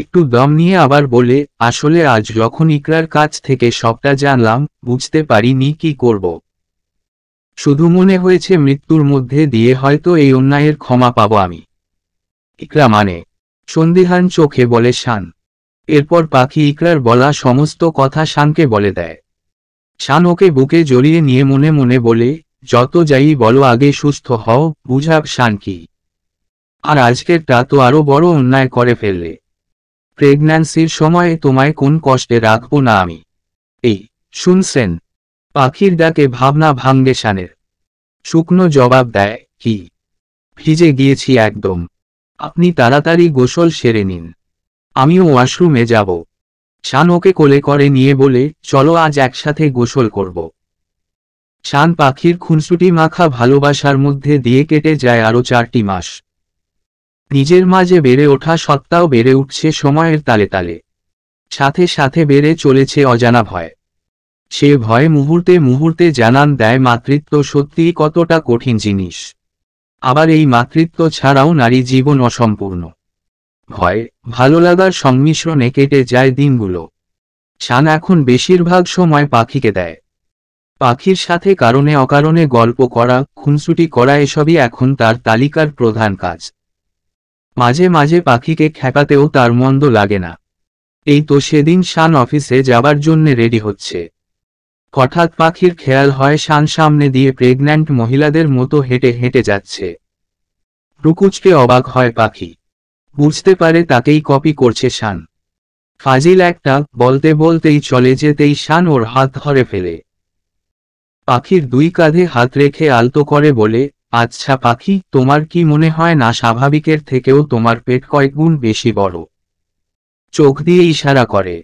একটু দম নিয়ে আবার বলে আসলে আজ যখন ইকরার কাছ থেকে সবটা জানলাম বুঝতে পারিনি কি করব শুধু মনে হয়েছে মৃত্যুর মধ্যে দিয়ে হয়তো এই অন্যায়ের ক্ষমা পাব আমি ইকরা মানে সন্দিহান চোখে বলে শান এরপর পাখি ইকরার বলা সমস্ত কথা শানকে বলে দেয় শান ওকে বুকে জড়িয়ে নিয়ে মনে মনে বলে যত যাই বলো আগে সুস্থ হও বুঝাব শান্তি আর আজকেরটা তো আরো বড় অন্যায় করে ফেললে প্রেগন্যান্সির সময়ে তোমায় কোন কষ্টে রাখবো না আমি এই শুনছেন পাখির ডাকে ভাবনা ভাঙ্গে শানের শুকনো জবাব দেয় কি ভিজে গিয়েছি একদম আপনি তাড়াতাড়ি গোসল সেরে নিন আমিও ওয়াশরুমে যাব শান ওকে কোলে করে নিয়ে বলে চলো আজ একসাথে গোসল করব শান পাখির খুনসুটি মাখা ভালোবাসার মধ্যে দিয়ে কেটে যায় আরও চারটি মাস নিজের মাঝে বেড়ে ওঠা সত্ত্বাও বেড়ে উঠছে সময়ের তালে তালে সাথে সাথে বেড়ে চলেছে অজানা ভয় সে ভয় মুহূর্তে মুহূর্তে জানান দেয় মাতৃত্ব সত্যিই কতটা কঠিন জিনিস আবার এই মাতৃত্ব ছাড়াও নারী জীবন অসম্পূর্ণ ভয় ভালো লাগার সংমিশ্রণে কেটে যায় দিনগুলো শান এখন বেশিরভাগ সময় পাখিকে দেয় পাখির সাথে কারণে অকারণে গল্প করা খুনসুটি করা এসবই এখন তার তালিকার প্রধান কাজ মাঝে মাঝে পাখিকে খেপাতেও তার মন্দ লাগে না এই তো সেদিন শান অফিসে যাবার জন্য রেডি হচ্ছে হঠাৎ পাখির খেয়াল হয় শান সামনে দিয়ে প্রেগন্যান্ট মহিলাদের মতো হেঁটে হেঁটে যাচ্ছে রুকুচকে অবাক হয় পাখি বুঝতে পারে তাকেই কপি করছে শান ফাজিল একটা বলতে বলতেই চলে যেতেই শান ওর হাত ধরে ফেলে পাখির দুই কাঁধে হাত রেখে আলতো করে বলে আচ্ছা পাখি তোমার কি মনে হয় না স্বাভাবিকের থেকেও তোমার পেট কয়েকগুণ বেশি বড় চোখ দিয়ে ইশারা করে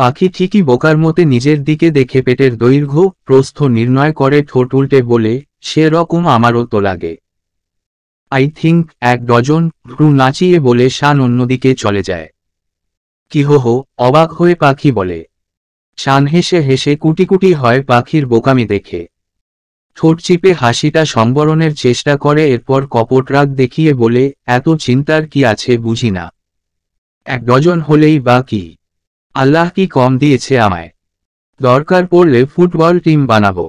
পাখি ঠিকই বোকার মতে নিজের দিকে দেখে পেটের দৈর্ঘ্য প্রস্থ নির্ণয় করে ঠোঁট উল্টে বলে সে রকম আমারও তো লাগে আই থিঙ্ক এক ডজন ভ্রু নাচিয়ে বলে শান অন্যদিকে চলে যায় কি হো অবাক হয়ে পাখি বলে শান হেসে হেসে কুটিকুটি হয় পাখির বোকামি দেখে ঠোঁট চিপে হাসিটা সম্বরণের চেষ্টা করে এরপর কপট রাগ দেখিয়ে বলে এত চিন্তার কি আছে বুঝি না এক ডজন হলেই বা কি আল্লাহ কি কম দিয়েছে আমায় দরকার পড়লে ফুটবল টিম বানাবো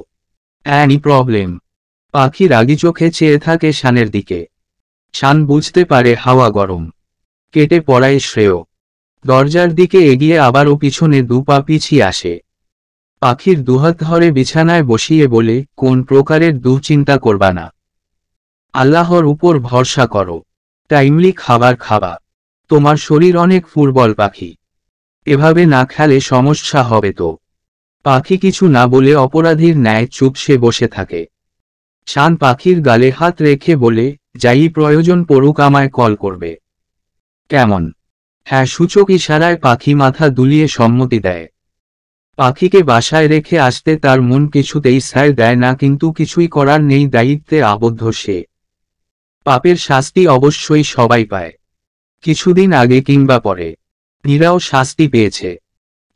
অ্যানি প্রবলেম পাখি রাগি চোখে চেয়ে থাকে শানের দিকে শান বুঝতে পারে হাওয়া গরম কেটে পড়ায় শ্রেয় দরজার দিকে এগিয়ে আবারও পিছনে দু পা পিছিয়ে আসে পাখির দুহাত ধরে বিছানায় বসিয়ে বলে কোন প্রকারের দুচিন্তা করবা না আল্লাহর উপর ভরসা করো টাইমলি খাবার খাবা তোমার শরীর অনেক ফুটবল পাখি এভাবে না খেলে সমস্যা হবে তো পাখি কিছু না বলে অপরাধীর ন্যায় চুপ সে বসে থাকে শান পাখির গালে হাত রেখে বলে যাই প্রয়োজন পড়ুক আমায় কল করবে কেমন হ্যাঁ সূচক ইশারায় পাখি মাথা দুলিয়ে সম্মতি দেয় পাখিকে বাসায় রেখে আসতে তার মন কিছুতেই স্যার দেয় না কিন্তু কিছুই করার নেই দায়িত্বে আবদ্ধ সে পাপের শাস্তি অবশ্যই সবাই পায় কিছুদিন আগে কিংবা পরে নীরাও শাস্তি পেয়েছে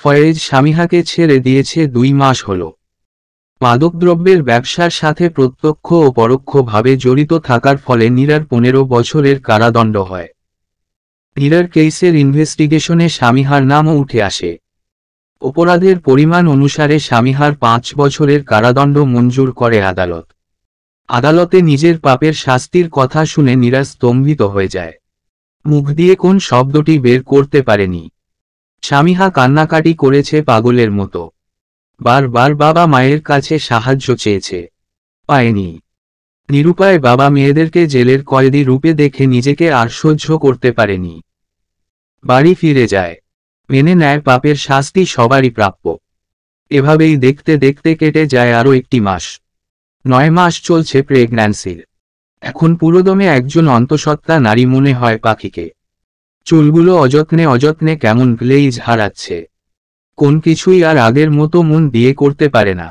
ফয়েজ স্বামীহাকে ছেড়ে দিয়েছে দুই মাস হল মাদকদ্রব্যের ব্যবসার সাথে প্রত্যক্ষ ও পরোক্ষভাবে জড়িত থাকার ফলে নীরার পনেরো বছরের কারাদণ্ড হয় হিরার কেসের ইনভেস্টিগেশনে স্বামীহার নামও উঠে আসে অপরাধের পরিমাণ অনুসারে স্বামীহার পাঁচ বছরের কারাদণ্ড মঞ্জুর করে আদালত আদালতে নিজের পাপের শাস্তির কথা শুনে নীরা স্তম্ভিত হয়ে যায় মুখ দিয়ে কোন শব্দটি বের করতে পারেনি স্বামীহা কান্নাকাটি করেছে পাগলের মতো বারবার বাবা মায়ের কাছে সাহায্য চেয়েছে পায়নি নিরুপায় বাবা মেয়েদেরকে জেলের কয়েদি রূপে দেখে নিজেকে আর সহ্য করতে পারেনি বাড়ি ফিরে যায় মেনে নেয় পাপের শাস্তি সবারই প্রাপ্য এভাবেই দেখতে দেখতে কেটে যায় আরও একটি মাস নয় মাস চলছে প্রেগন্যান্সির এখন পুরোদমে একজন অন্তঃসত্ত্বা নারী মনে হয় পাখিকে চুলগুলো অযত্নে অযত্নে কেমন গ্লেইজ হারাচ্ছে কোন কিছুই আর আগের মতো মন দিয়ে করতে পারে না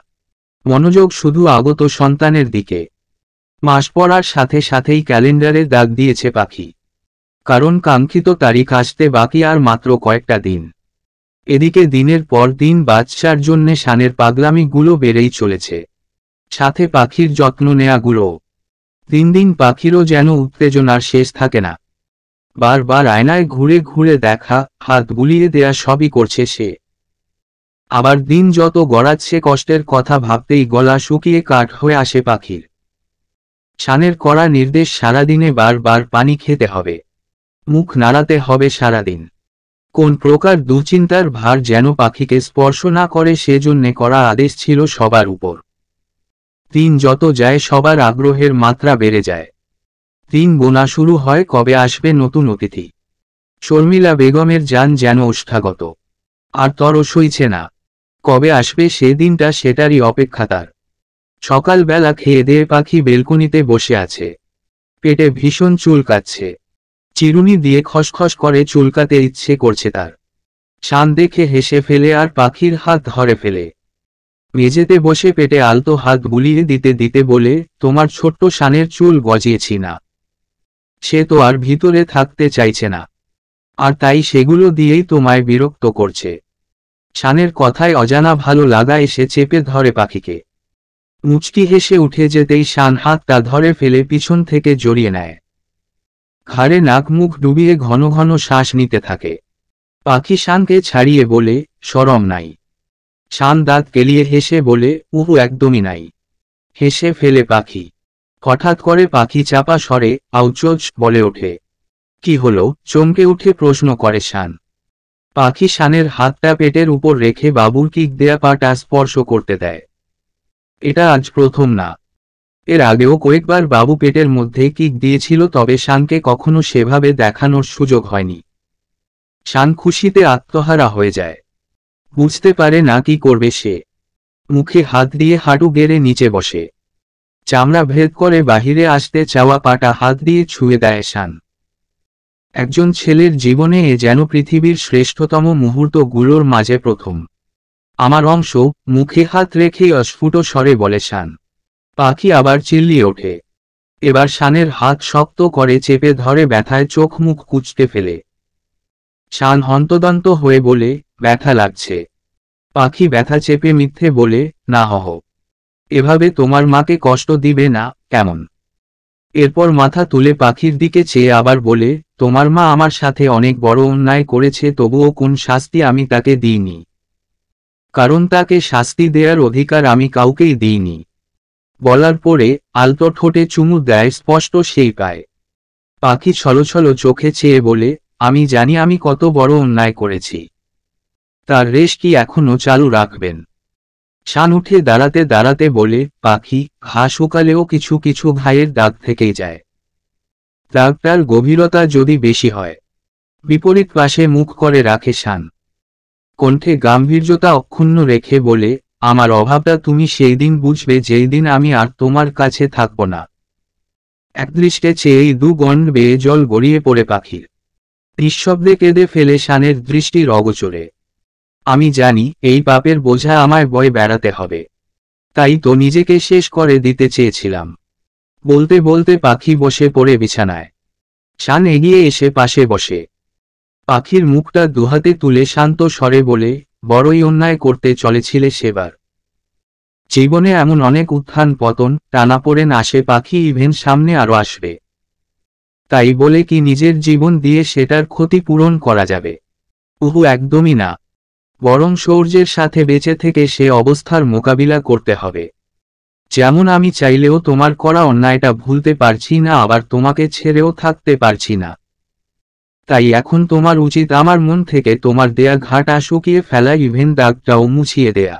মনোযোগ শুধু আগত সন্তানের দিকে মাস পড়ার সাথে সাথেই ক্যালেন্ডারে দাগ দিয়েছে পাখি কারণ কাঙ্ক্ষিত তারিখ আসতে বাকি আর মাত্র কয়েকটা দিন এদিকে দিনের পর দিন বাচ্চার জন্যে শানের পাগলামিগুলো বেড়েই চলেছে সাথে পাখির যত্ন নেয়াগুলো দিন দিন পাখিরও যেন উত্তেজনার শেষ থাকে না বারবার আয়নায় ঘুরে ঘুরে দেখা হাত বুলিয়ে দেয়া সবই করছে সে আবার দিন যত গড়াচ্ছে কষ্টের কথা ভাবতেই গলা শুকিয়ে কাঠ হয়ে আসে পাখির শানের করা নির্দেশ সারাদিনে বারবার পানি খেতে হবে মুখ নাড়াতে হবে সারাদিন কোন প্রকার দুচিন্তার ভার যেন পাখিকে স্পর্শ না করে সেজন্যে করা আদেশ ছিল সবার উপর তিন যত যায় সবার আগ্রহের মাত্রা বেড়ে যায় তিন বোনা শুরু হয় কবে আসবে নতুন অতিথি শর্মিলা বেগমের যান যেন উষ্ঠাগত আর তর সইছে না কবে আসবে সেদিনটা সেটারই অপেক্ষা তার সকালবেলা খেয়ে দেয়ে পাখি বেলকুনিতে বসে আছে পেটে ভীষণ চুলকাচ্ছে চিরুনি দিয়ে খসখস করে চুলকাতে ইচ্ছে করছে তার শান দেখে হেসে ফেলে আর পাখির হাত ধরে ফেলে মেঝেতে বসে পেটে আলতো হাত বুলিয়ে দিতে দিতে বলে তোমার ছোট্ট শানের চুল গজিয়েছি না সে তো আর ভিতরে থাকতে চাইছে না আর তাই সেগুলো দিয়েই তোমায় বিরক্ত করছে শানের কথায় অজানা ভালো লাগা এসে চেপে ধরে পাখিকে মুচকি হেসে উঠে যেতেই শান হাতটা ধরে ফেলে পিছন থেকে জড়িয়ে নেয় ঘাড়ে নাক মুখ ডুবিয়ে ঘন ঘন শ্বাস নিতে থাকে পাখি শানকে ছাড়িয়ে বলে সরম নাই শান দাঁত কেলিয়ে হেসে বলে উহু একদমই নাই হেসে ফেলে পাখি হঠাৎ করে পাখি চাপা সরে আউচোচ বলে ওঠে কি হল চমকে উঠে প্রশ্ন করে শান পাখি শানের হাতটা পেটের উপর রেখে বাবুর কিক দেয়া পাটা স্পর্শ করতে দেয় এটা আজ প্রথম না এর আগেও কয়েকবার বাবু পেটের মধ্যে কিক দিয়েছিল তবে শানকে কখনো সেভাবে দেখানোর সুযোগ হয়নি শান খুশিতে আত্মহারা হয়ে যায় বুঝতে পারে না কি করবে সে মুখে হাত দিয়ে হাঁটু গেড়ে নিচে বসে চামড়া ভেদ করে বাহিরে আসতে চাওয়া পাটা হাত দিয়ে ছুঁয়ে দেয় শান একজন ছেলের জীবনে এ যেন পৃথিবীর শ্রেষ্ঠতম মুহূর্তগুলোর মাঝে প্রথম আমার অংশ মুখে হাত রেখে অস্ফুট স্বরে বলে শান পাখি আবার চিল্লিয়ে ওঠে এবার শানের হাত শক্ত করে চেপে ধরে ব্যথায় চোখ মুখ কুচতে ফেলে শান হন্তদন্ত হয়ে বলে ব্যথা লাগছে পাখি ব্যথা চেপে মিথ্যে বলে না হহ এভাবে তোমার মাকে কষ্ট দিবে না কেমন এরপর মাথা তুলে পাখির দিকে চেয়ে আবার বলে তোমার মা আমার সাথে অনেক বড় অন্যায় করেছে তবুও কোন শাস্তি আমি তাকে দিইনি কারণ তাকে শাস্তি দেওয়ার অধিকার আমি কাউকেই দিইনি বলার পরে আলতো ঠোঁটে চুমু দেয় স্পষ্ট সেই পায় পাখি ছল চোখে চেয়ে বলে আমি জানি আমি কত বড় অন্যায় করেছি তার রেশ কি এখনো চালু রাখবেন শান উঠে দাঁড়াতে দাঁড়াতে বলে পাখি ঘাস শুকালেও কিছু কিছু ঘায়ের দাগ থেকেই যায় দাগটার গভীরতা যদি বেশি হয় বিপরীত পাশে মুখ করে রাখে শান কণ্ঠে গাম্ভীর্যতা অক্ষুণ্ণ রেখে বলে আমার অভাবটা তুমি সেই দিন বুঝবে যেই দিন আমি আর তোমার কাছে থাকব না একদৃষ্টে চেয়েই দু গণ্ড বেয়ে জল গড়িয়ে পড়ে পাখির নিঃশব্দে কেঁদে ফেলে শানের দৃষ্টি রগচরে আমি জানি এই পাপের বোঝা আমায় বয় বেড়াতে হবে তাই তো নিজেকে শেষ করে দিতে চেয়েছিলাম বলতে বলতে পাখি বসে পড়ে বিছানায় শান এগিয়ে এসে পাশে বসে পাখির মুখটা দুহাতে তুলে শান্ত স্বরে বলে বড়ই অন্যায় করতে চলেছিলে সেবার জীবনে এমন অনেক উত্থান পতন পড়েন আসে পাখি ইভেন সামনে আরো আসবে তাই বলে কি নিজের জীবন দিয়ে সেটার ক্ষতি পূরণ করা যাবে উহু একদমই না বরং শৌর্যের সাথে বেঁচে থেকে সে অবস্থার মোকাবিলা করতে হবে যেমন আমি চাইলেও তোমার করা অন্যায়টা ভুলতে পারছি না আবার তোমাকে ছেড়েও থাকতে পারছি না তাই এখন তোমার উচিত আমার মন থেকে তোমার দেয়া ঘাটা শুকিয়ে ফেলা ইভেন দাগটাও মুছিয়ে দেয়া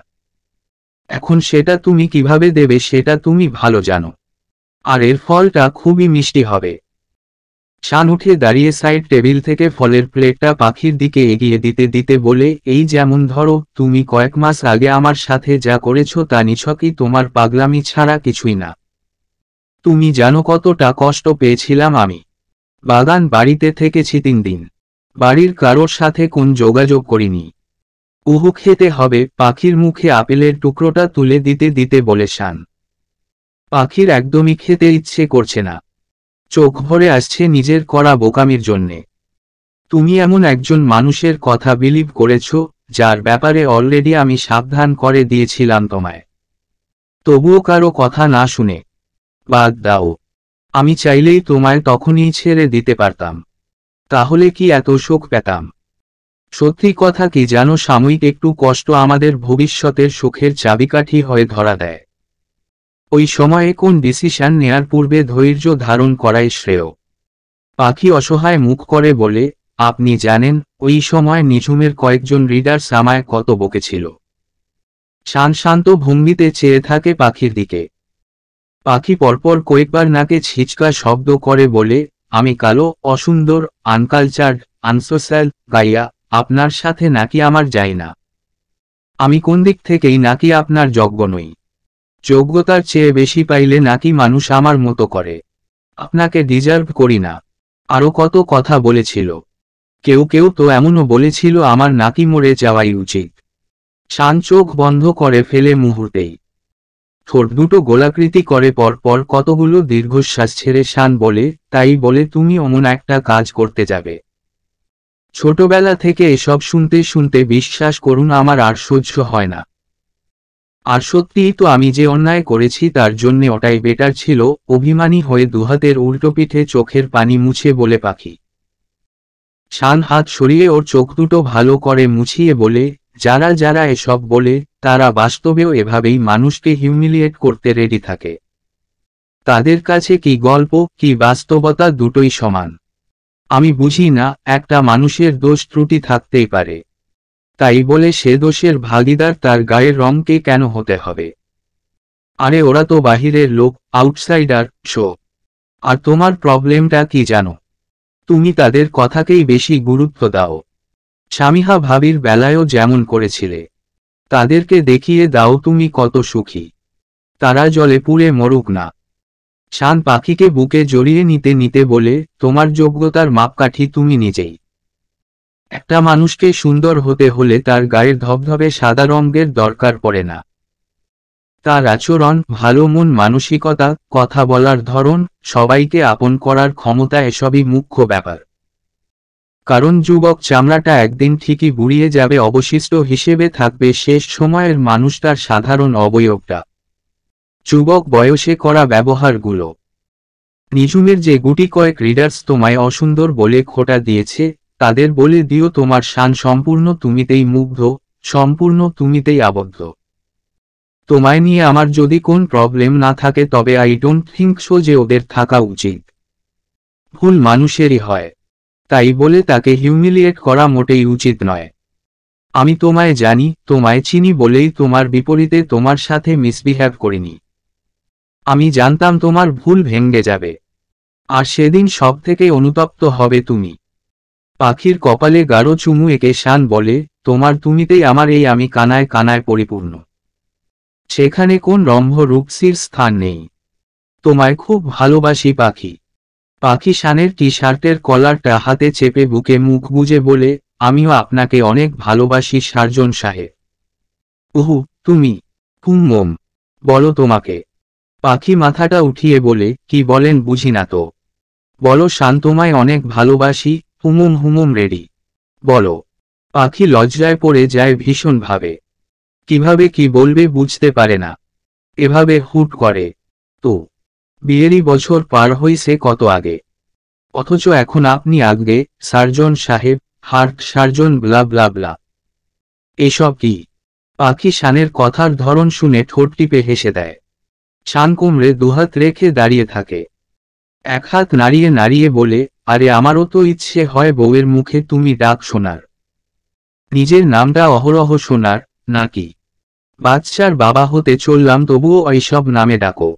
এখন সেটা তুমি কিভাবে দেবে সেটা তুমি ভালো জানো আর এর ফলটা খুবই মিষ্টি হবে শান উঠে দাঁড়িয়ে সাইড টেবিল থেকে ফলের প্লেটটা পাখির দিকে এগিয়ে দিতে দিতে বলে এই যেমন ধরো তুমি কয়েক মাস আগে আমার সাথে যা করেছো তা নিছকই তোমার পাগলামি ছাড়া কিছুই না তুমি জানো কতটা কষ্ট পেয়েছিলাম আমি বাগান বাড়িতে থেকেছি তিন দিন বাড়ির কারোর সাথে কোন যোগাযোগ করিনি উহু খেতে হবে পাখির মুখে আপেলের টুকরোটা তুলে দিতে দিতে বলে শান পাখির একদমই খেতে ইচ্ছে করছে না চোখ ভরে আসছে নিজের করা বোকামির জন্যে তুমি এমন একজন মানুষের কথা বিলিভ করেছ যার ব্যাপারে অলরেডি আমি সাবধান করে দিয়েছিলাম তোমায় তবুও কারো কথা না শুনে বাদ দাও আমি চাইলেই তোমায় তখনই ছেড়ে দিতে পারতাম তাহলে কি এত শোক পেতাম সত্যি কথা কি যেন সাময়িক একটু কষ্ট আমাদের ভবিষ্যতের সুখের চাবিকাঠি হয়ে ধরা দেয় ওই সময়ে কোন ডিসিশন নেয়ার পূর্বে ধৈর্য ধারণ করাই শ্রেয় পাখি অসহায় মুখ করে বলে আপনি জানেন ওই সময় নিঝুমের কয়েকজন রিডার্স আমায় কত বকেছিল শান শান্ত ভঙ্গিতে চেয়ে থাকে পাখির দিকে পাখি পরপর কয়েকবার নাকে ছিচকা শব্দ করে বলে আমি কালো অসুন্দর আনকালচার আনসোশ্যাল গাইয়া আপনার সাথে নাকি আমার যাই না আমি কোন দিক থেকেই নাকি আপনার যজ্ঞ নই যোগ্যতার চেয়ে বেশি পাইলে নাকি মানুষ আমার মতো করে আপনাকে ডিজার্ভ করি না আরও কত কথা বলেছিল কেউ কেউ তো এমনও বলেছিল আমার নাকি মরে যাওয়াই উচিত শান চোখ বন্ধ করে ফেলে মুহূর্তেই ঠোঁট দুটো গোলাকৃতি করে পর পর কতগুলো দীর্ঘশ্বাস ছেড়ে শান বলে তাই বলে তুমি অমন একটা কাজ করতে যাবে ছোটবেলা থেকে এসব শুনতে শুনতে বিশ্বাস করুন আমার আর সহ্য হয় না আর সত্যিই তো আমি যে অন্যায় করেছি তার জন্যে ওটাই বেটার ছিল অভিমানী হয়ে দুহাতের উল্টো পিঠে চোখের পানি মুছে বলে পাখি শান হাত সরিয়ে ওর চোখ দুটো ভালো করে মুছিয়ে বলে যারা যারা এসব বলে তারা বাস্তবেও এভাবেই মানুষকে হিউমিলিয়েট করতে রেডি থাকে তাদের কাছে কি গল্প কি বাস্তবতা দুটোই সমান আমি বুঝি না একটা মানুষের দোষ ত্রুটি থাকতেই পারে তাই বলে সে দোষের ভাগিদার তার গায়ের রঙকে কেন হতে হবে আরে ওরা তো বাহিরের লোক আউটসাইডার শো আর তোমার প্রবলেমটা কি জানো তুমি তাদের কথাকেই বেশি গুরুত্ব দাও স্বামীহা ভাবির বেলায়ও যেমন করেছিলে তাদেরকে দেখিয়ে দাও তুমি কত সুখী তারা জলে পুড়ে মরুক না শান পাখিকে বুকে জড়িয়ে নিতে নিতে বলে তোমার যোগ্যতার মাপকাঠি তুমি নিজেই একটা মানুষকে সুন্দর হতে হলে তার গায়ের ধবধবে সাদা রঙের দরকার পড়ে না তার আচরণ ভালো মন মানসিকতা কথা বলার ধরন সবাইকে আপন করার ক্ষমতা এসবই মুখ্য ব্যাপার কারণ যুবক চামড়াটা একদিন ঠিকই বুড়িয়ে যাবে অবশিষ্ট হিসেবে থাকবে শেষ সময়ের মানুষটার সাধারণ অবয়বটা যুবক বয়সে করা ব্যবহারগুলো নিজুমের যে গুটি কয়েক রিডার্স তোমায় অসুন্দর বলে খোটা দিয়েছে তাদের বলে দিও তোমার শান সম্পূর্ণ তুমিতেই মুগ্ধ সম্পূর্ণ তুমিতেই আবদ্ধ তোমায় নিয়ে আমার যদি কোন প্রবলেম না থাকে তবে আই ডোন্ট থিঙ্ক সো যে ওদের থাকা উচিত ভুল মানুষেরই হয় তাই বলে তাকে হিউমিলিয়েট করা মোটেই উচিত নয় আমি তোমায় জানি তোমায় চিনি বলেই তোমার বিপরীতে তোমার সাথে মিসবিহেভ করিনি আমি জানতাম তোমার ভুল ভেঙ্গে যাবে আর সেদিন সব থেকে অনুতপ্ত হবে তুমি পাখির কপালে গাঢ় চুমু একে শান বলে তোমার তুমিতেই আমার এই আমি কানায় কানায় পরিপূর্ণ সেখানে কোন রম্ভ রূপসির স্থান নেই তোমায় খুব ভালোবাসি পাখি পাকিস্তানের টি শার্টের কলারটা হাতে চেপে বুকে মুখ বুঝে বলে আমিও আপনাকে অনেক ভালোবাসি সার্জন সাহেব উহু তুমি কুমম বলো তোমাকে পাখি মাথাটা উঠিয়ে বলে কি বলেন বুঝি না তো বলো শান্তমায় অনেক ভালোবাসি হুমুম হুমুম রেডি বলো পাখি লজ্জায় পড়ে যায় ভীষণভাবে কিভাবে কি বলবে বুঝতে পারে না এভাবে হুট করে তো বিয়েরই বছর পার হইছে কত আগে অথচ এখন আপনি আগে সার্জন সাহেব হার্ট সার্জন ব্লা ব্লা ব্লা এসব কি পাখি শানের কথার ধরন শুনে ঠোঁট টিপে হেসে দেয় শান কুমড়ে দুহাত রেখে দাঁড়িয়ে থাকে এক হাত নাড়িয়ে নাড়িয়ে বলে আরে আমারও তো ইচ্ছে হয় বউয়ের মুখে তুমি ডাক শোনার নিজের নামটা অহরহ শোনার নাকি বাচ্চার বাবা হতে চললাম তবুও ওইসব নামে ডাকো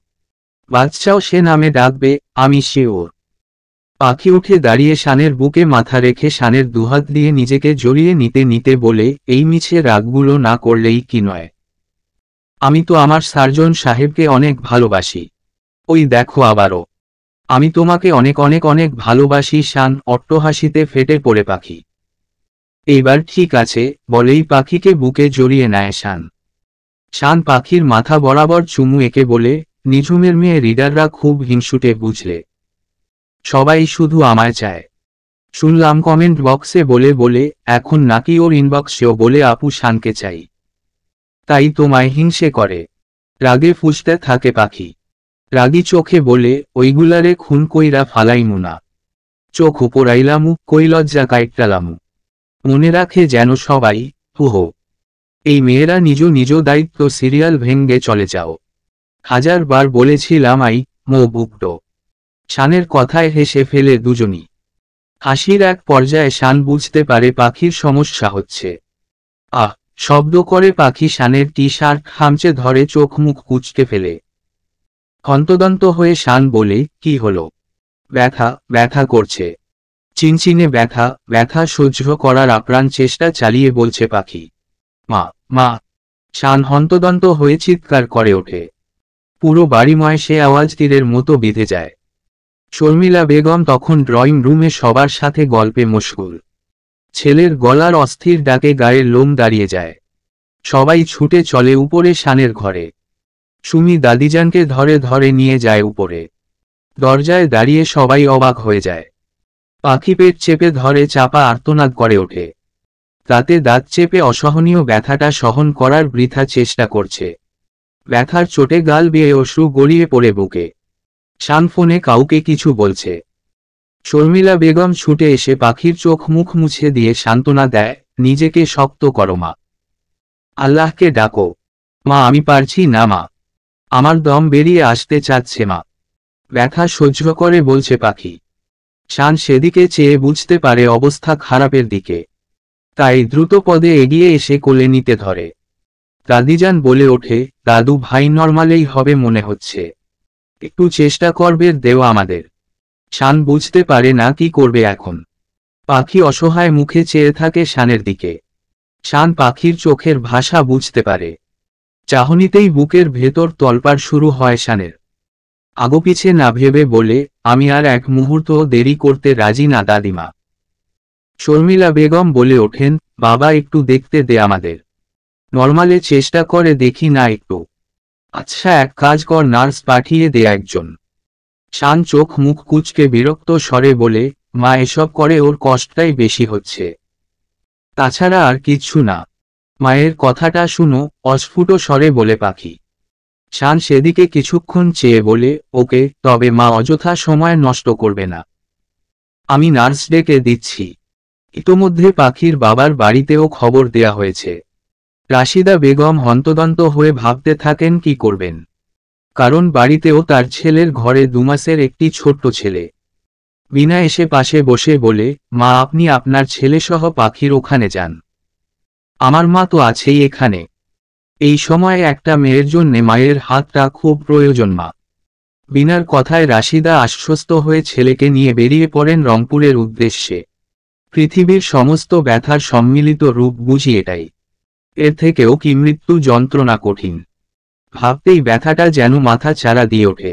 বাদশাও সে নামে ডাকবে আমি শিওর পাখি উঠে দাঁড়িয়ে শানের বুকে মাথা রেখে শানের দুহাত দিয়ে নিজেকে জড়িয়ে নিতে নিতে বলে এই মিছে রাগগুলো না করলেই কি নয় আমি তো আমার সার্জন সাহেবকে অনেক ভালোবাসি ওই দেখো আবারও আমি তোমাকে অনেক অনেক অনেক ভালোবাসি শান অট্টহাসিতে ফেটে পড়ে পাখি এইবার ঠিক আছে বলেই পাখিকে বুকে জড়িয়ে নেয় শান শান পাখির মাথা বরাবর চুমু এঁকে বলে নিঝুমের মেয়ে রিডাররা খুব হিংসুটে বুঝলে সবাই শুধু আমায় চায় শুনলাম কমেন্ট বক্সে বলে বলে এখন নাকি ওর ইনবক্সেও বলে আপু শানকে চাই তাই তোমায় হিংসে করে রাগে ফুসতে থাকে পাখি রাগি চোখে বলে ওইগুলারে খুন কইরা ফালাইমু না চোখ উপরাইলামু কৈলজ্জা কাইটালামু মনে রাখে যেন সবাই হুহ এই মেয়েরা নিজ নিজ দায়িত্ব সিরিয়াল ভেঙ্গে চলে যাও হাজারবার বলেছিলাম আই মো বুকডো শানের কথায় হেসে ফেলে দুজনই হাসির এক পর্যায়ে শান বুঝতে পারে পাখির সমস্যা হচ্ছে আহ শব্দ করে পাখি শানের টি শার্ট হামচে ধরে চোখ মুখ কুচকে ফেলে হন্তদন্ত হয়ে শান বলে কি হলো ব্যথা ব্যথা করছে চিনচিনে ব্যথা ব্যথা সহ্য করার আপ্রাণ চেষ্টা চালিয়ে বলছে পাখি মা মা শান হন্তদন্ত হয়ে চিৎকার করে ওঠে পুরো বাড়িময় সে আওয়াজ তীরের মতো বেঁধে যায় শর্মিলা বেগম তখন ড্রয়িং রুমে সবার সাথে গল্পে মুশকুল ছেলের গলার অস্থির ডাকে গায়ের লোম দাঁড়িয়ে যায় সবাই ছুটে চলে উপরে শানের ঘরে সুমি দাদিজানকে ধরে ধরে নিয়ে যায় উপরে দরজায় দাঁড়িয়ে সবাই অবাক হয়ে যায় পাখি পেট চেপে ধরে চাপা আর্তনাদ করে ওঠে তাতে দাঁত চেপে অসহনীয় ব্যথাটা সহন করার বৃথা চেষ্টা করছে ব্যথার চোটে গাল বেয়ে অশ্রু গড়িয়ে পড়ে বুকে সানফোনে কাউকে কিছু বলছে শর্মিলা বেগম ছুটে এসে পাখির চোখ মুখ মুছে দিয়ে সান্ত্বনা দেয় নিজেকে শক্ত করো মা আল্লাহকে ডাকো মা আমি পারছি না মা আমার দম বেরিয়ে আসতে চাচ্ছে মা ব্যথা সহ্য করে বলছে পাখি শান সেদিকে চেয়ে বুঝতে পারে অবস্থা খারাপের দিকে তাই দ্রুত পদে এগিয়ে এসে কোলে নিতে ধরে রাদিজান বলে ওঠে দাদু ভাই নর্মালেই হবে মনে হচ্ছে একটু চেষ্টা করবে দেও আমাদের শান বুঝতে পারে না কি করবে এখন পাখি অসহায় মুখে চেয়ে থাকে শানের দিকে শান পাখির চোখের ভাষা বুঝতে পারে চাহনিতেই বুকের ভেতর তলপার শুরু হয় শানের আগপিছে না ভেবে বলে আমি আর এক মুহূর্ত দেরি করতে রাজি না দাদিমা শর্মিলা বেগম বলে ওঠেন বাবা একটু দেখতে দে আমাদের নর্মালে চেষ্টা করে দেখি না একটু আচ্ছা এক কাজ কর নার্স পাঠিয়ে দে একজন শান চোখ মুখ কুচকে বিরক্ত স্বরে বলে মা এসব করে ওর কষ্টটাই বেশি হচ্ছে তাছাড়া আর কিচ্ছু না মায়ের কথাটা শুনো অস্ফুট স্বরে বলে পাখি শান সেদিকে কিছুক্ষণ চেয়ে বলে ওকে তবে মা অযথা সময় নষ্ট করবে না আমি নার্স ডেকে দিচ্ছি ইতোমধ্যে পাখির বাবার বাড়িতেও খবর দেয়া হয়েছে রাশিদা বেগম হন্তদন্ত হয়ে ভাবতে থাকেন কি করবেন কারণ বাড়িতেও তার ছেলের ঘরে দুমাসের একটি ছোট্ট ছেলে বিনা এসে পাশে বসে বলে মা আপনি আপনার ছেলেসহ পাখির ওখানে যান আমার মা তো আছেই এখানে এই সময়ে একটা মেয়ের জন্যে মায়ের হাতটা খুব প্রয়োজন মা বিনার কথায় রাশিদা আশ্বস্ত হয়ে ছেলেকে নিয়ে বেরিয়ে পড়েন রংপুরের উদ্দেশ্যে পৃথিবীর সমস্ত ব্যথার সম্মিলিত রূপ বুঝি এটাই এর থেকেও কি মৃত্যু যন্ত্রণা কঠিন ভাবতেই ব্যথাটা যেন মাথা চারা দিয়ে ওঠে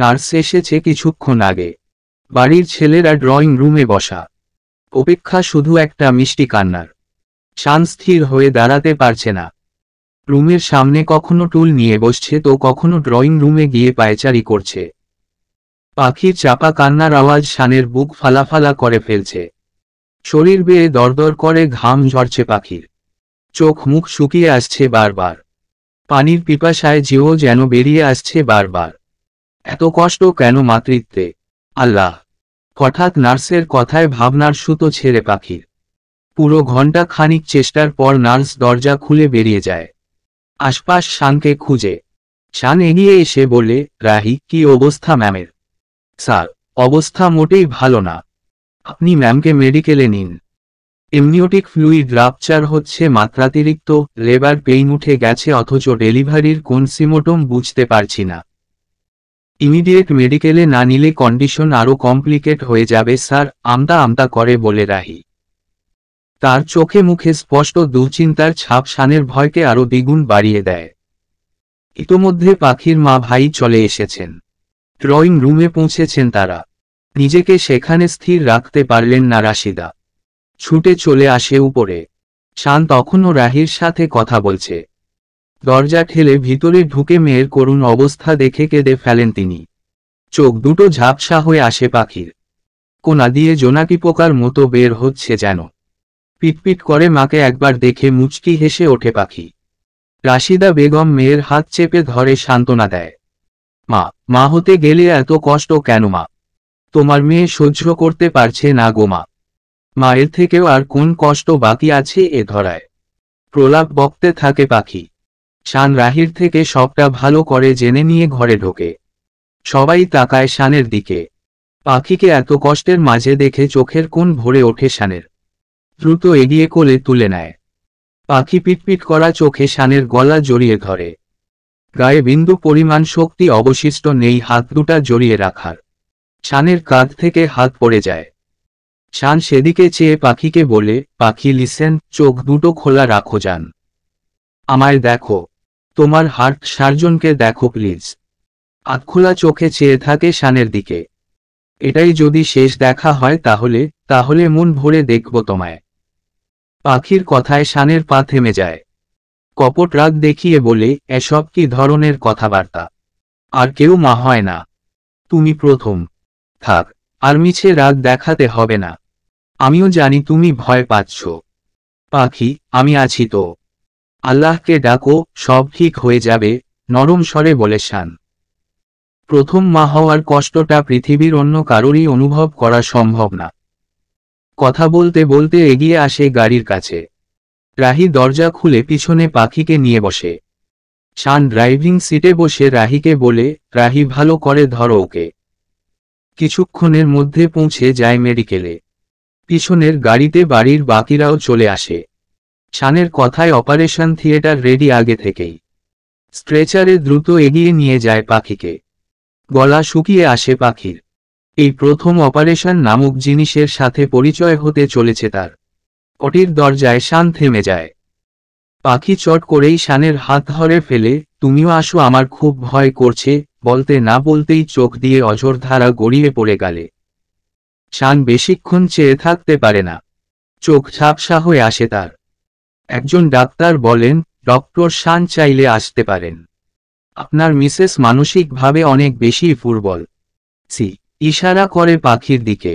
নার্স এসেছে কিছুক্ষণ আগে বাড়ির ছেলেরা ড্রয়িং রুমে বসা অপেক্ষা শুধু একটা মিষ্টি কান্নার শান স্থির হয়ে দাঁড়াতে পারছে না রুমের সামনে কখনো টুল নিয়ে বসছে তো কখনো ড্রয়িং রুমে গিয়ে পায়চারি করছে পাখির চাপা কান্নার আওয়াজ শানের বুক ফালাফালা করে ফেলছে শরীর বেয়ে দরদর করে ঘাম ঝরছে পাখির চোখ মুখ শুকিয়ে আসছে বারবার পানির পিপাসায় যেও যেন বেরিয়ে আসছে বারবার এত কষ্ট কেন মাতৃত্বে আল্লাহ হঠাৎ নার্সের কথায় ভাবনার সুতো ছেড়ে পাখির পুরো ঘন্টা খানিক চেষ্টার পর নার্স দরজা খুলে বেরিয়ে যায় আশপাশ শানকে খুঁজে শান এগিয়ে এসে বলে রাহি কি অবস্থা ম্যামের স্যার অবস্থা মোটেই ভালো না আপনি ম্যামকে মেডিকেলে নিন এমনিওটিক ফ্লুইড রাপচার হচ্ছে মাত্রাতিরিক্ত লেবার পেইন উঠে গেছে অথচ ডেলিভারির কোন সিমোটম বুঝতে পারছি না ইমিডিয়েট মেডিকেলে না নিলে কন্ডিশন আরও কমপ্লিকেট হয়ে যাবে স্যার আমদা আমদা করে বলে রাহি তার চোখে মুখে স্পষ্ট দুশ্চিন্তার ছাপ সানের ভয়কে আরও দ্বিগুণ বাড়িয়ে দেয় ইতোমধ্যে পাখির মা ভাই চলে এসেছেন ড্রয়িং রুমে পৌঁছেছেন তারা নিজেকে সেখানে স্থির রাখতে পারলেন না রাশিদা ছুটে চলে আসে উপরে শান তখনও রাহির সাথে কথা বলছে দরজা ঠেলে ভিতরে ঢুকে মেয়ের করুণ অবস্থা দেখে কেঁদে ফেলেন তিনি চোখ দুটো ঝাপসা হয়ে আসে পাখির কোনা দিয়ে জোনাকি পোকার মতো বের হচ্ছে যেন পিটপিট করে মাকে একবার দেখে মুচকি হেসে ওঠে পাখি রাশিদা বেগম মেয়ের হাত চেপে ধরে সান্ত্বনা দেয় মা মা হতে গেলে এত কষ্ট কেন মা তোমার মেয়ে সহ্য করতে পারছে না গোমা মায়ের থেকেও আর কোন কষ্ট বাকি আছে এ ধরায় প্রলাপ বকতে থাকে পাখি শান রাহির থেকে সবটা ভালো করে জেনে নিয়ে ঘরে ঢোকে সবাই তাকায় শানের দিকে পাখিকে এত কষ্টের মাঝে দেখে চোখের কোন ভরে ওঠে শানের দ্রুত এগিয়ে কোলে তুলে নেয় পাখি পিটপিট করা চোখে শানের গলা জড়িয়ে ধরে গায়ে বিন্দু পরিমাণ শক্তি অবশিষ্ট নেই হাত দুটা জড়িয়ে রাখার শানের কাঁধ থেকে হাত পড়ে যায় শান সেদিকে চেয়ে পাখিকে বলে পাখি লিসেন চোখ দুটো খোলা রাখো যান আমায় দেখো তোমার হার্ট সার্জনকে দেখো প্লিজ আতখোলা চোখে চেয়ে থাকে শানের দিকে এটাই যদি শেষ দেখা হয় তাহলে তাহলে মন ভরে দেখব তোমায় পাখির কথায় শানের পা থেমে যায় কপট রাগ দেখিয়ে বলে এসব কি ধরনের কথাবার্তা আর কেউ মা হয় না তুমি প্রথম থাক আর মিছে রাগ দেখাতে হবে না আমিও জানি তুমি ভয় পাচ্ছ পাখি আমি আছি তো আল্লাহকে ডাকো সব ঠিক হয়ে যাবে নরম স্বরে বলে শান প্রথম মা হওয়ার কষ্টটা পৃথিবীর অন্য কারোরই অনুভব করা সম্ভব না কথা বলতে বলতে এগিয়ে আসে গাড়ির কাছে রাহি দরজা খুলে পিছনে পাখিকে নিয়ে বসে শান ড্রাইভিং সিটে বসে রাহিকে বলে রাহি ভালো করে ধরো ওকে কিছুক্ষণের মধ্যে পৌঁছে যায় মেডিকেলে পিছনের গাড়িতে বাড়ির বাকিরাও চলে আসে শানের কথায় অপারেশন থিয়েটার রেডি আগে থেকেই স্ট্রেচারে দ্রুত এগিয়ে নিয়ে যায় পাখিকে গলা শুকিয়ে আসে পাখির এই প্রথম অপারেশন নামক জিনিসের সাথে পরিচয় হতে চলেছে তার অটির দরজায় শান থেমে যায় পাখি চট করেই শানের হাত ধরে ফেলে তুমিও আসো আমার খুব ভয় করছে বলতে না বলতেই চোখ দিয়ে অঝোরধারা গড়িয়ে পড়ে গেলে শান বেশিক্ষণ চেয়ে থাকতে পারে না চোখ ছাপসা হয়ে আসে তার একজন ডাক্তার বলেন ডক্টর শান চাইলে আসতে পারেন আপনার মিসেস মানসিকভাবে অনেক বেশি ফুটবল সি ইশারা করে পাখির দিকে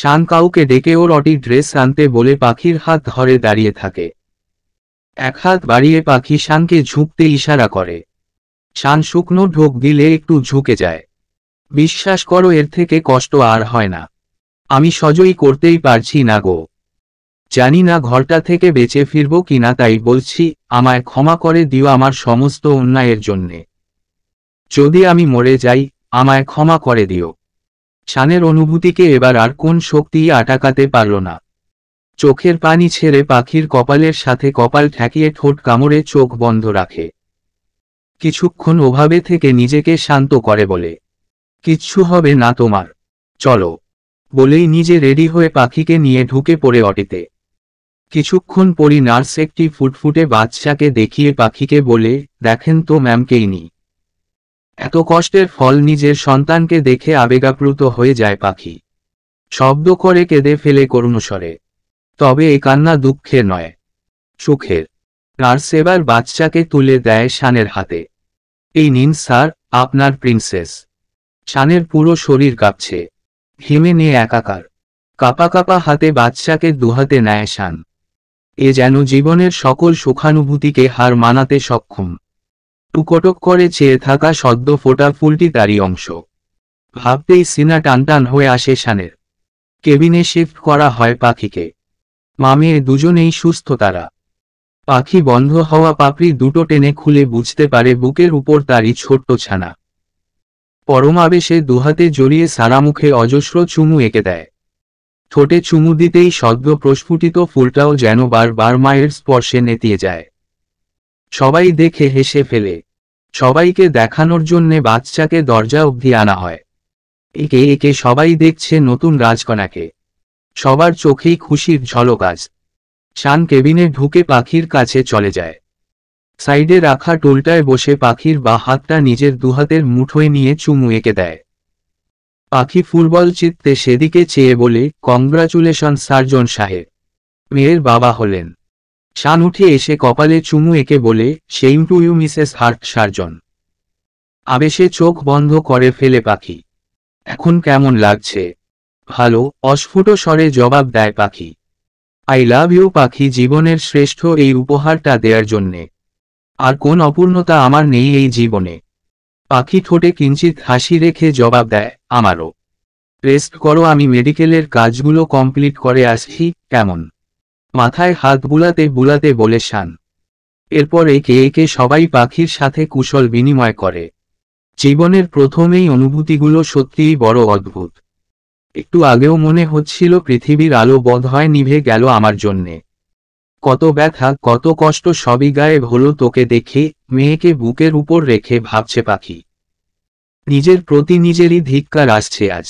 শান কাউকে ডেকে ওর অটি ড্রেস আনতে বলে পাখির হাত ধরে দাঁড়িয়ে থাকে এক হাত বাড়িয়ে পাখি শানকে ঝুঁকতে ইশারা করে শান শুকনো ঢোক দিলে একটু ঝুঁকে যায় বিশ্বাস করো এর থেকে কষ্ট আর হয় না আমি সজই করতেই পারছি না গো জানি না ঘরটা থেকে বেঁচে ফিরব কিনা তাই বলছি আমায় ক্ষমা করে দিও আমার সমস্ত অন্যায়ের জন্যে যদি আমি মরে যাই আমায় ক্ষমা করে দিও শানের অনুভূতিকে এবার আর কোন শক্তিই আটাকাতে পারল না চোখের পানি ছেড়ে পাখির কপালের সাথে কপাল ঠেকিয়ে ঠোঁট কামড়ে চোখ বন্ধ রাখে কিছুক্ষণ ওভাবে থেকে নিজেকে শান্ত করে বলে কিচ্ছু হবে না তোমার চলো বলেই নিজে রেডি হয়ে পাখিকে নিয়ে ঢুকে পড়ে অটিতে কিছুক্ষণ পরই নার্স একটি ফুটফুটে বাচ্চাকে দেখিয়ে পাখিকে বলে দেখেন তো ম্যামকেই নি এত কষ্টের ফল নিজের সন্তানকে দেখে আবেগাপ্লুত হয়ে যায় পাখি শব্দ করে কেঁদে ফেলে করুণস্বরে তবে এ কান্না দুঃখের নয় সুখের নার্সেবার বাচ্চাকে তুলে দেয় শানের হাতে এই নিন স্যার আপনার প্রিন্সেস শানের পুরো শরীর কাঁপছে হিমে নিয়ে একাকার কাপা কাপা হাতে বাচ্চাকে দুহাতে নেয় শান এ যেন জীবনের সকল সুখানুভূতিকে হার মানাতে সক্ষম টুকটক করে চেয়ে থাকা সদ্য ফোটা ফুলটি তারই অংশ ভাবতেই সিনা টানটান হয়ে আসে শানের কেবিনে শিফট করা হয় পাখিকে মামের দুজনেই সুস্থ তারা পাখি বন্ধ হওয়া পাপড়ি দুটো টেনে খুলে বুঝতে পারে বুকের উপর তারই ছোট্ট ছানা পরমাবেশে দুহাতে জড়িয়ে সারা মুখে অজস্র চুমু এঁকে দেয় ঠোঁটে চুমু দিতেই সদ্য প্রস্ফুটিত ফুলটাও যেন বার মায়ের স্পর্শে নেতিয়ে যায় সবাই দেখে হেসে ফেলে সবাইকে দেখানোর জন্যে বাচ্চাকে দরজা অবধি আনা হয় একে একে সবাই দেখছে নতুন রাজকণাকে সবার চোখেই খুশির ঝলক আজ শান কেবিনে ঢুকে পাখির কাছে চলে যায় সাইডে রাখা টোলটায় বসে পাখির বা হাতটা নিজের দুহাতের মুঠোয় নিয়ে চুমু এঁকে দেয় পাখি ফুটবল চিত্তে সেদিকে চেয়ে বলে কংগ্রাচুলেশন সার্জন সাহেব মেয়ের বাবা হলেন শান উঠে এসে কপালে চুমু এঁকে বলে same to you Mrs heart surgeon আবেশে চোখ বন্ধ করে ফেলে পাখি এখন কেমন লাগছে ভালো অস্ফুট স্বরে জবাব দেয় পাখি আই লাভ ইউ পাখি জীবনের শ্রেষ্ঠ এই উপহারটা দেয়ার জন্যে আর কোন অপূর্ণতা আমার নেই এই জীবনে পাখি ঠোঁটে কিঞ্চিত হাসি রেখে জবাব দেয় আমারও রেস্ট করো আমি মেডিকেলের কাজগুলো কমপ্লিট করে আসি কেমন মাথায় হাত বুলাতে বুলাতে বলে শান এরপর একে একে সবাই পাখির সাথে কুশল বিনিময় করে জীবনের প্রথমেই অনুভূতিগুলো সত্যিই বড় অদ্ভুত একটু আগেও মনে হচ্ছিল পৃথিবীর আলো বধ হয় নিভে গেল আমার জন্যে কত ব্যথা কত কষ্ট সবই গায়ে হলো তোকে দেখে মেয়েকে বুকের উপর রেখে ভাবছে পাখি নিজের প্রতি নিজেরই ধিক্কার আসছে আজ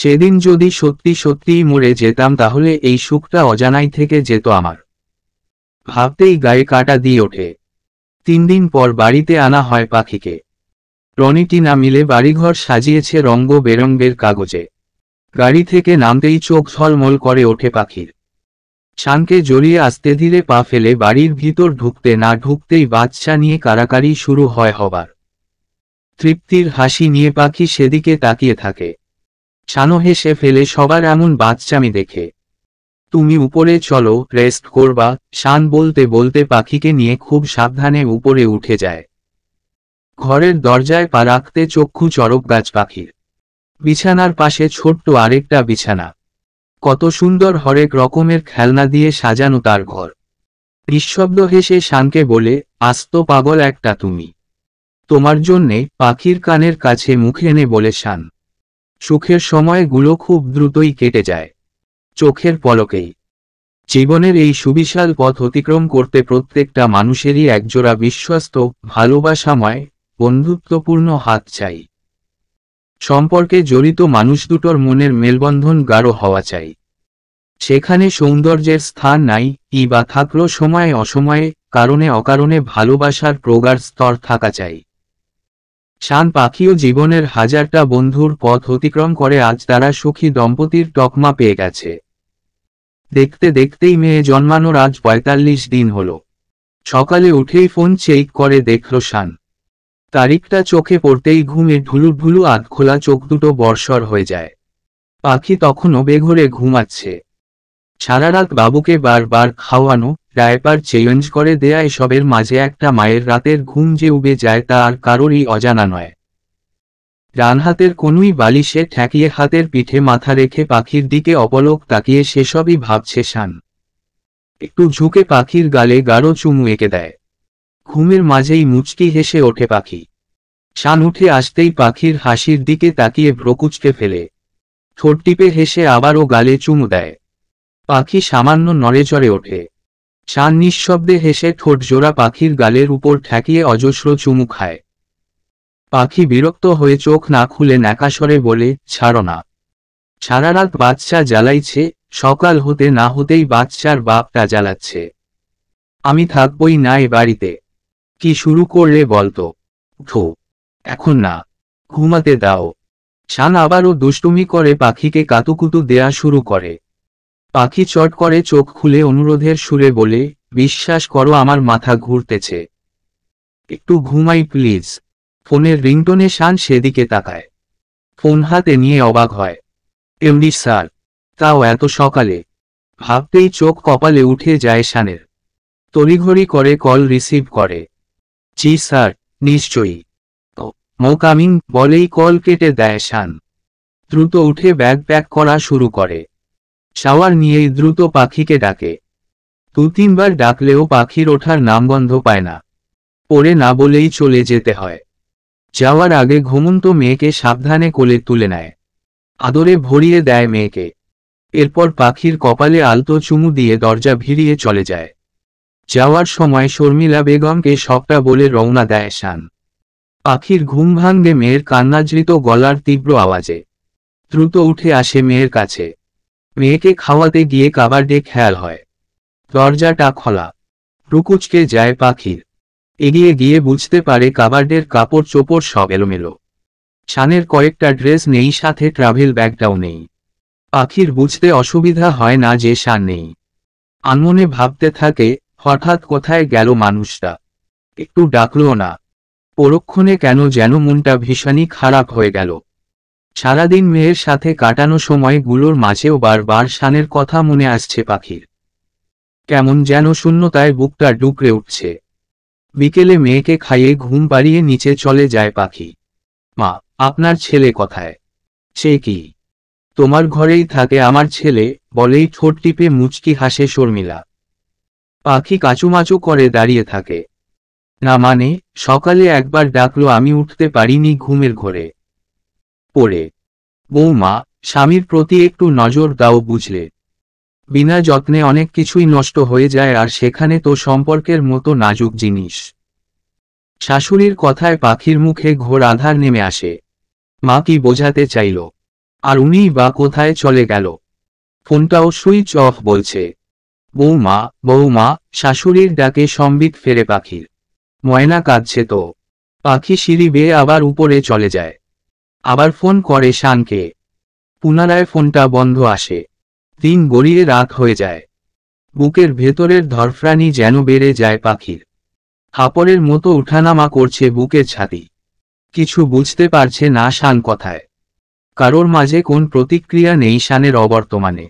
সেদিন যদি সত্যি সত্যিই মরে যেতাম তাহলে এই সুখটা অজানাই থেকে যেত আমার ভাবতেই গায়ে কাটা দিয়ে ওঠে তিন দিন পর বাড়িতে আনা হয় পাখিকে রনিটি না মিলে বাড়িঘর সাজিয়েছে রঙ্গ বেরঙ্গের কাগজে গাড়ি থেকে নামতেই চোখ ঝলমল করে ওঠে পাখির শানকে জড়িয়ে আসতে ধীরে পা ফেলে বাড়ির ভিতর ঢুকতে না ঢুকতেই বাচ্চা নিয়ে কারাকারি শুরু হয় হবার তৃপ্তির হাসি নিয়ে পাখি সেদিকে তাকিয়ে থাকে ছানো হেসে ফেলে সবার এমন বাচ্চামি দেখে তুমি উপরে চলো রেস্ট করবা শান বলতে বলতে পাখিকে নিয়ে খুব সাবধানে উপরে উঠে যায় ঘরের দরজায় পা রাখতে চক্ষু চরক গাছ পাখির বিছানার পাশে ছোট্ট আরেকটা বিছানা কত সুন্দর হরেক রকমের খেলনা দিয়ে সাজানো তার ঘর নিঃশব্দ হেসে শানকে বলে আস্ত পাগল একটা তুমি তোমার জন্যে পাখির কানের কাছে মুখে এনে বলে শান সুখের সময়গুলো খুব দ্রুতই কেটে যায় চোখের পলকেই জীবনের এই সুবিশাল পথ অতিক্রম করতে প্রত্যেকটা মানুষেরই একজোড়া বিশ্বস্ত ভালোবাসাময় বন্ধুত্বপূর্ণ হাত চাই সম্পর্কে জড়িত মানুষ দুটোর মনের মেলবন্ধন গাঢ় হওয়া চাই সেখানে সৌন্দর্যের স্থান নাই ই বা থাকলো সময়ে অসময়ে কারণে অকারণে ভালোবাসার প্রগাঢ় স্তর থাকা চাই শান পাখিও জীবনের হাজারটা বন্ধুর পথ অতিক্রম করে আজ তারা সুখী দম্পতির টকমা পেয়ে গেছে দেখতে দেখতেই মেয়ে জন্মানোর আজ পঁয়তাল্লিশ দিন হল সকালে উঠেই ফোন চেক করে দেখল শান তারিখটা চোখে পড়তেই ঘুমে ঢুলু ঢুলু আধখোলা চোখ দুটো বর্ষর হয়ে যায় পাখি তখনও বেঘরে ঘুমাচ্ছে সারা রাত বাবুকে বারবার খাওয়ানো ডায়পার চেঞ্জ করে দেয়া এসবের মাঝে একটা মায়ের রাতের ঘুম যে উবে যায় তা আর কারোরই অজানা নয় ডান হাতের কোনই বালিশে ঠেকিয়ে হাতের পিঠে মাথা রেখে পাখির দিকে অপলক তাকিয়ে সেসবই ভাবছে শান একটু ঝুঁকে পাখির গালে গাঢ় চুমু এঁকে দেয় ঘুমের মাঝেই মুচকি হেসে ওঠে পাখি শান উঠে আসতেই পাখির হাসির দিকে তাকিয়ে ভ্রকুচকে ফেলে ঠোঁট টিপে হেসে আবারও গালে চুমু দেয় পাখি সামান্য নড়েচড়ে ওঠে শান নিঃশব্দে হেসে ঠোঁট জোড়া পাখির গালের উপর ঠেকিয়ে অজস্র চুমু খায় পাখি বিরক্ত হয়ে চোখ না খুলে নাকাশরে বলে ছাড় না সারা রাত বাচ্চা জ্বালাইছে সকাল হতে না হতেই বাচ্চার বাপটা জ্বালাচ্ছে আমি থাকবই না এ বাড়িতে কি শুরু করলে বলতো উঠো এখন না ঘুমাতে দাও শান আবারও দুষ্টুমি করে পাখিকে কাতুকুতু দেয়া শুরু করে পাখি চট করে চোখ খুলে অনুরোধের সুরে বলে বিশ্বাস করো আমার মাথা ঘুরতেছে একটু ঘুমাই প্লিজ ফোনের রিংটনে শান সেদিকে তাকায় ফোন হাতে নিয়ে অবাক হয় এমডি স্যার তাও এত সকালে ভাবতেই চোখ কপালে উঠে যায় শানের তড়িঘড়ি করে কল রিসিভ করে জি স্যার নিশ্চয়ই মোকামিং বলেই কল কেটে দেয় শান দ্রুত উঠে ব্যাগ প্যাক করা শুরু করে শাওয়ার নিয়েই দ্রুত পাখিকে ডাকে দু তিনবার ডাকলেও পাখির ওঠার নামগন্ধ পায় না পরে না বলেই চলে যেতে হয় যাওয়ার আগে ঘুমন্ত মেয়েকে সাবধানে কোলে তুলে নেয় আদরে ভরিয়ে দেয় মেয়েকে এরপর পাখির কপালে আলতো চুমু দিয়ে দরজা ভিড়িয়ে চলে যায় যাওয়ার সময় শর্মিলা বেগমকে সবটা বলে রওনা দেয় শান পাখির ঘুম ভাঙবে মেয়ের কান্নাজৃত গলার তীব্র আওয়াজে দ্রুত উঠে আসে মেয়ের কাছে মেয়েকে খাওয়াতে গিয়ে কাবার্ডে খেয়াল হয় দরজাটা খোলা রুকুচকে যায় পাখির এগিয়ে গিয়ে বুঝতে পারে কাবার্ডের কাপড় চোপড় সব এলোমেলো শানের কয়েকটা ড্রেস নেই সাথে ট্রাভেল ব্যাগটাও নেই পাখির বুঝতে অসুবিধা হয় না যে শান নেই আনমনে ভাবতে থাকে হঠাৎ কোথায় গেল মানুষটা একটু ডাকলো না পরক্ষণে কেন যেন মনটা ভীষণই খারাপ হয়ে গেল সারাদিন মেয়ের সাথে কাটানো সময়গুলোর মাঝেও বারবার শানের কথা মনে আসছে পাখির কেমন যেন শূন্যতায় বুকটা ডুকরে উঠছে বিকেলে মেয়েকে খাইয়ে ঘুম পাড়িয়ে নিচে চলে যায় পাখি মা আপনার ছেলে কথায় সে কি তোমার ঘরেই থাকে আমার ছেলে বলেই ঠোঁট টিপে মুচকি হাসে শর্মিলা পাখি কাচুমাচু করে দাঁড়িয়ে থাকে না মানে সকালে একবার ডাকলো আমি উঠতে পারিনি ঘুমের ঘরে পড়ে বৌমা স্বামীর প্রতি একটু নজর দাও বুঝলে বিনা যত্নে অনেক কিছুই নষ্ট হয়ে যায় আর সেখানে তো সম্পর্কের মতো নাজুক জিনিস শাশুড়ির কথায় পাখির মুখে ঘোর আধার নেমে আসে মা কি বোঝাতে চাইল আর উনিই বা কোথায় চলে গেল ফোনটাও সুইচ অফ বলছে বৌমা বৌমা শাশুড়ির ডাকে সম্বিত ফেরে পাখির ময়না কাঁদছে তো পাখি সিঁড়ি বেয়ে আবার উপরে চলে যায় আবার ফোন করে শানকে পুনরায় ফোনটা বন্ধ আসে দিন গড়িয়ে রাত হয়ে যায় বুকের ভেতরের ধরফ্রানি যেন বেড়ে যায় পাখির হাপরের মতো উঠানামা করছে বুকের ছাতি কিছু বুঝতে পারছে না শান কথায় কারোর মাঝে কোন প্রতিক্রিয়া নেই শানের অবর্তমানে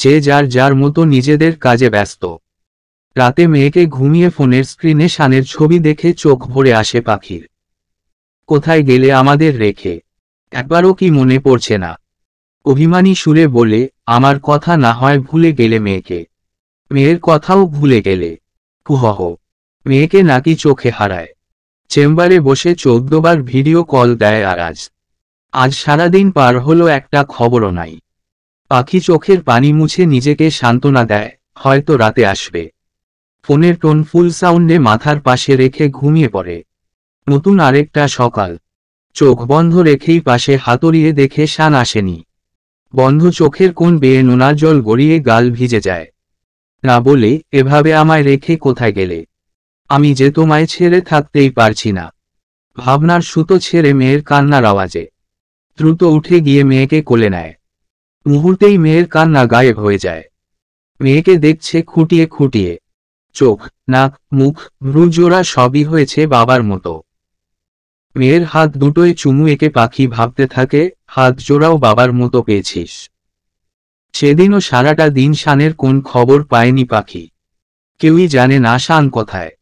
যে যার যার মতো নিজেদের কাজে ব্যস্ত রাতে মেয়েকে ঘুমিয়ে ফোনের স্ক্রিনে সানের ছবি দেখে চোখ ভরে আসে পাখির কোথায় গেলে আমাদের রেখে একবারও কি মনে পড়ছে না অভিমানী সুরে বলে আমার কথা না হয় ভুলে গেলে মেয়েকে মেয়ের কথাও ভুলে গেলে কুহহ মেয়েকে নাকি চোখে হারায় চেম্বারে বসে চোদ্দবার ভিডিও কল দেয় আরাজ আজ সারাদিন পার হলো একটা খবরও নাই পাখি চোখের পানি মুছে নিজেকে সান্ত্বনা দেয় হয়তো রাতে আসবে ফোনের টোন ফুল সাউন্ডে মাথার পাশে রেখে ঘুমিয়ে পড়ে নতুন আরেকটা সকাল চোখ বন্ধ রেখেই পাশে হাতড়িয়ে দেখে শান আসেনি বন্ধ চোখের কোন বেয়ে নোনা জল গড়িয়ে গাল ভিজে যায় না বলে এভাবে আমায় রেখে কোথায় গেলে আমি যে তোমায় ছেড়ে থাকতেই পারছি না ভাবনার সুতো ছেড়ে মেয়ের কান্নার আওয়াজে দ্রুত উঠে গিয়ে মেয়েকে কোলে নেয় মুহূর্তেই মেয়ের কান্না গায়েব হয়ে যায় মেয়েকে দেখছে খুঁটিয়ে খুঁটিয়ে চোখ নাক মুখ ভ্রুজোড়া সবই হয়েছে বাবার মতো মেয়ের হাত দুটোয় চুমু একে পাখি ভাবতে থাকে হাত জোড়াও বাবার মতো পেয়েছিস সেদিনও সারাটা দিন শানের কোন খবর পায়নি পাখি কেউই জানে না শান কোথায়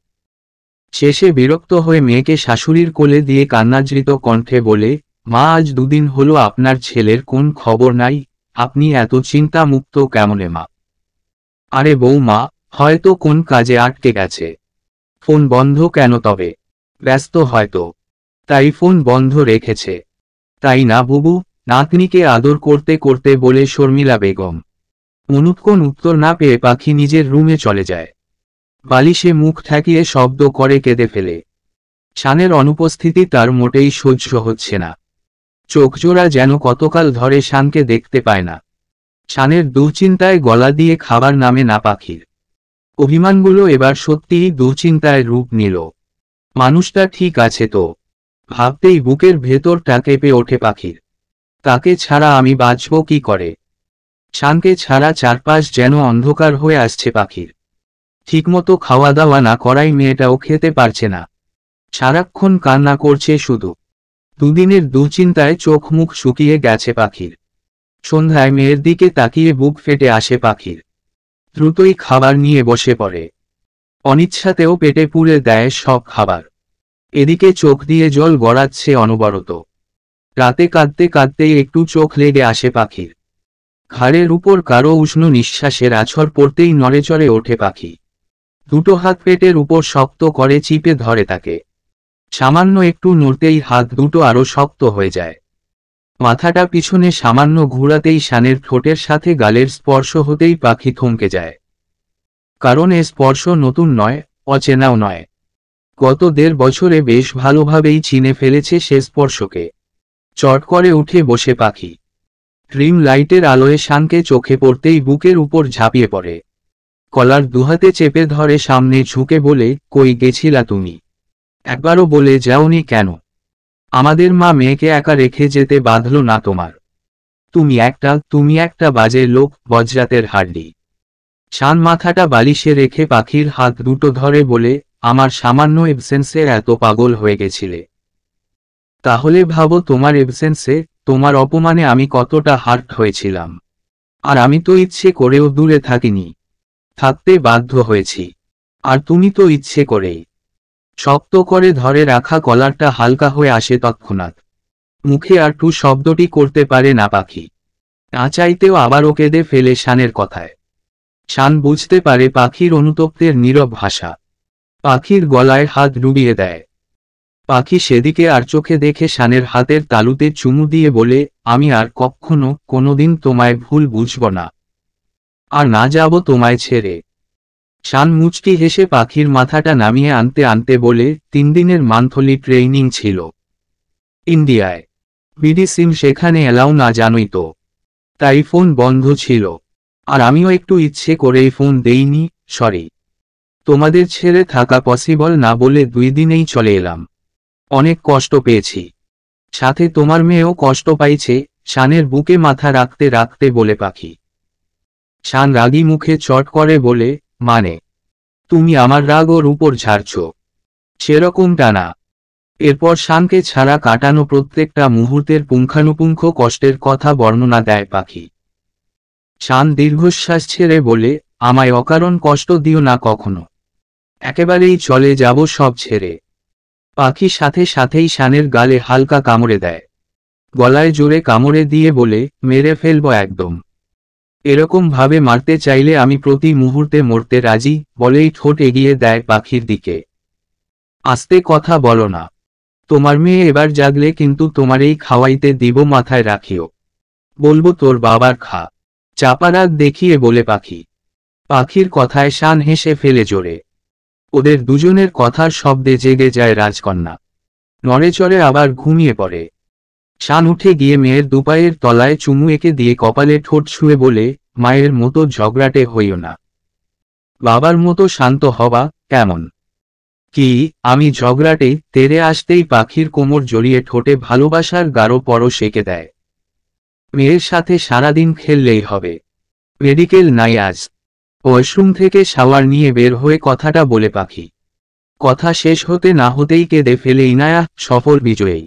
শেষে বিরক্ত হয়ে মেয়েকে শাশুড়ির কোলে দিয়ে কান্নাজৃত কণ্ঠে বলে মা আজ দুদিন হলো আপনার ছেলের কোন খবর নাই আপনি এত চিন্তা মুক্ত কেমনে মা আরে বৌমা হয়তো কোন কাজে আটকে গেছে ফোন বন্ধ কেন তবে ব্যস্ত হয়তো তাই ফোন বন্ধ রেখেছে তাই না বুবু নাতনিকে আদর করতে করতে বলে শর্মিলা বেগম অনুপকোণ উত্তর না পেয়ে পাখি নিজের রুমে চলে যায় বালিশে মুখ ঠেকিয়ে শব্দ করে কেঁদে ফেলে শানের অনুপস্থিতি তার মোটেই সহ্য হচ্ছে না চোখজোড়া যেন কতকাল ধরে শানকে দেখতে পায় না শানের দুশ্চিন্তায় গলা দিয়ে খাবার নামে না পাখির অভিমানগুলো এবার সত্যিই দুশ্চিন্তায় রূপ নিল মানুষটা ঠিক আছে তো ভাবতেই বুকের ভেতরটা কেঁপে ওঠে পাখির তাকে ছাড়া আমি বাঁচব কি করে শানকে ছাড়া চারপাশ যেন অন্ধকার হয়ে আসছে পাখির ঠিকমতো খাওয়া দাওয়া না করাই মেয়েটাও খেতে পারছে না সারাক্ষণ কান্না করছে শুধু দুদিনের দুশ্চিন্তায় চোখ মুখ শুকিয়ে গেছে পাখির সন্ধ্যায় মেয়ের দিকে তাকিয়ে বুক ফেটে আসে পাখির দ্রুতই খাবার নিয়ে বসে পড়ে অনিচ্ছাতেও পেটে পুড়ে দেয় সব খাবার এদিকে চোখ দিয়ে জল গড়াচ্ছে অনবরত রাতে কাঁদতে কাঁদতেই একটু চোখ লেগে আসে পাখির ঘাড়ের উপর কারো উষ্ণ নিঃশ্বাসের আছর পড়তেই নড়েচড়ে ওঠে পাখি দুটো হাত পেটের উপর শক্ত করে চিপে ধরে তাকে সামান্য একটু নড়তেই হাত দুটো আরও শক্ত হয়ে যায় মাথাটা পিছনে সামান্য ঘুরাতেই শানের ঠোঁটের সাথে গালের স্পর্শ হতেই পাখি থমকে যায় কারণ এ স্পর্শ নতুন নয় অচেনাও নয় গত দেড় বছরে বেশ ভালোভাবেই চিনে ফেলেছে সে স্পর্শকে চট করে উঠে বসে পাখি ড্রিম লাইটের আলোয় শানকে চোখে পড়তেই বুকের উপর ঝাঁপিয়ে পড়ে কলার দুহাতে চেপে ধরে সামনে ঝুঁকে বলে কই গেছিলা তুমি একবারও বলে যাওনি কেন আমাদের মা মেয়েকে একা রেখে যেতে বাঁধল না তোমার তুমি একটা তুমি একটা বাজে লোক বজ্রাতের হাড্ডি ছান মাথাটা বালিশে রেখে পাখির হাত দুটো ধরে বলে আমার সামান্য এবসেন্সে এত পাগল হয়ে গেছিলে তাহলে ভাবো তোমার এবসেন্সে তোমার অপমানে আমি কতটা হার্ট হয়েছিলাম আর আমি তো ইচ্ছে করেও দূরে থাকিনি থাকতে বাধ্য হয়েছি আর তুমি তো ইচ্ছে করেই শক্ত করে ধরে রাখা কলারটা হালকা হয়ে আসে তৎক্ষণাৎ মুখে আর টু শব্দটি করতে পারে না পাখি না চাইতেও ওকে কেঁদে ফেলে শানের কথায় শান বুঝতে পারে পাখির অনুতপ্তের নীরব ভাষা পাখির গলায় হাত ডুবিয়ে দেয় পাখি সেদিকে আর চোখে দেখে শানের হাতের তালুতে চুমু দিয়ে বলে আমি আর কখনো কোনোদিন তোমায় ভুল বুঝব না আর না যাব তোমায় ছেড়ে শান মুচকি হেসে পাখির মাথাটা নামিয়ে আনতে আনতে বলে তিন দিনের মান্থলি ট্রেনিং ছিল ইন্ডিয়ায় বিডি সিম সেখানে এলাও না জানোই তো তাই ফোন বন্ধ ছিল আর আমিও একটু ইচ্ছে করেই ফোন দেইনি সরি তোমাদের ছেড়ে থাকা পসিবল না বলে দুই দিনেই চলে এলাম অনেক কষ্ট পেয়েছি সাথে তোমার মেয়েও কষ্ট পাইছে শানের বুকে মাথা রাখতে রাখতে বলে পাখি শান রাগি মুখে চট করে বলে মানে তুমি আমার রাগ ওর উপর ঝাড়ছ সেরকমটা না এরপর শানকে ছাড়া কাটানো প্রত্যেকটা মুহূর্তের পুঙ্খানুপুঙ্খ কষ্টের কথা বর্ণনা দেয় পাখি শান দীর্ঘশ্বাস ছেড়ে বলে আমায় অকারণ কষ্ট দিও না কখনো একেবারেই চলে যাব সব ছেড়ে পাখি সাথে সাথেই শানের গালে হালকা কামড়ে দেয় গলায় জোরে কামড়ে দিয়ে বলে মেরে ফেলব একদম এরকম ভাবে মারতে চাইলে আমি প্রতি মুহূর্তে মরতে রাজি বলেই ঠোঁট এগিয়ে দেয় পাখির দিকে আস্তে কথা বলো না তোমার মেয়ে এবার জাগলে কিন্তু তোমার এই খাওয়াইতে দিব মাথায় রাখিও বলবো তোর বাবার খা চাপা দেখিয়ে বলে পাখি পাখির কথায় শান হেসে ফেলে জোরে ওদের দুজনের কথার শব্দে জেগে যায় রাজকন্যা চড়ে আবার ঘুমিয়ে পড়ে শান উঠে গিয়ে মেয়ের দুপায়ের তলায় চুমু এঁকে দিয়ে কপালে ঠোঁট ছুঁয়ে বলে মায়ের মতো ঝগড়াটে হইও না বাবার মতো শান্ত হবা কেমন কি আমি ঝগড়াটে তেরে আসতেই পাখির কোমর জড়িয়ে ঠোঁটে ভালোবাসার গাঢ় পরও সেকে দেয় মেয়ের সাথে সারাদিন খেললেই হবে মেডিকেল নাই আজ ওয়াশরুম থেকে শাওয়ার নিয়ে বের হয়ে কথাটা বলে পাখি কথা শেষ হতে না হতেই কেঁদে ফেলে ইনায়া সফল বিজয়ী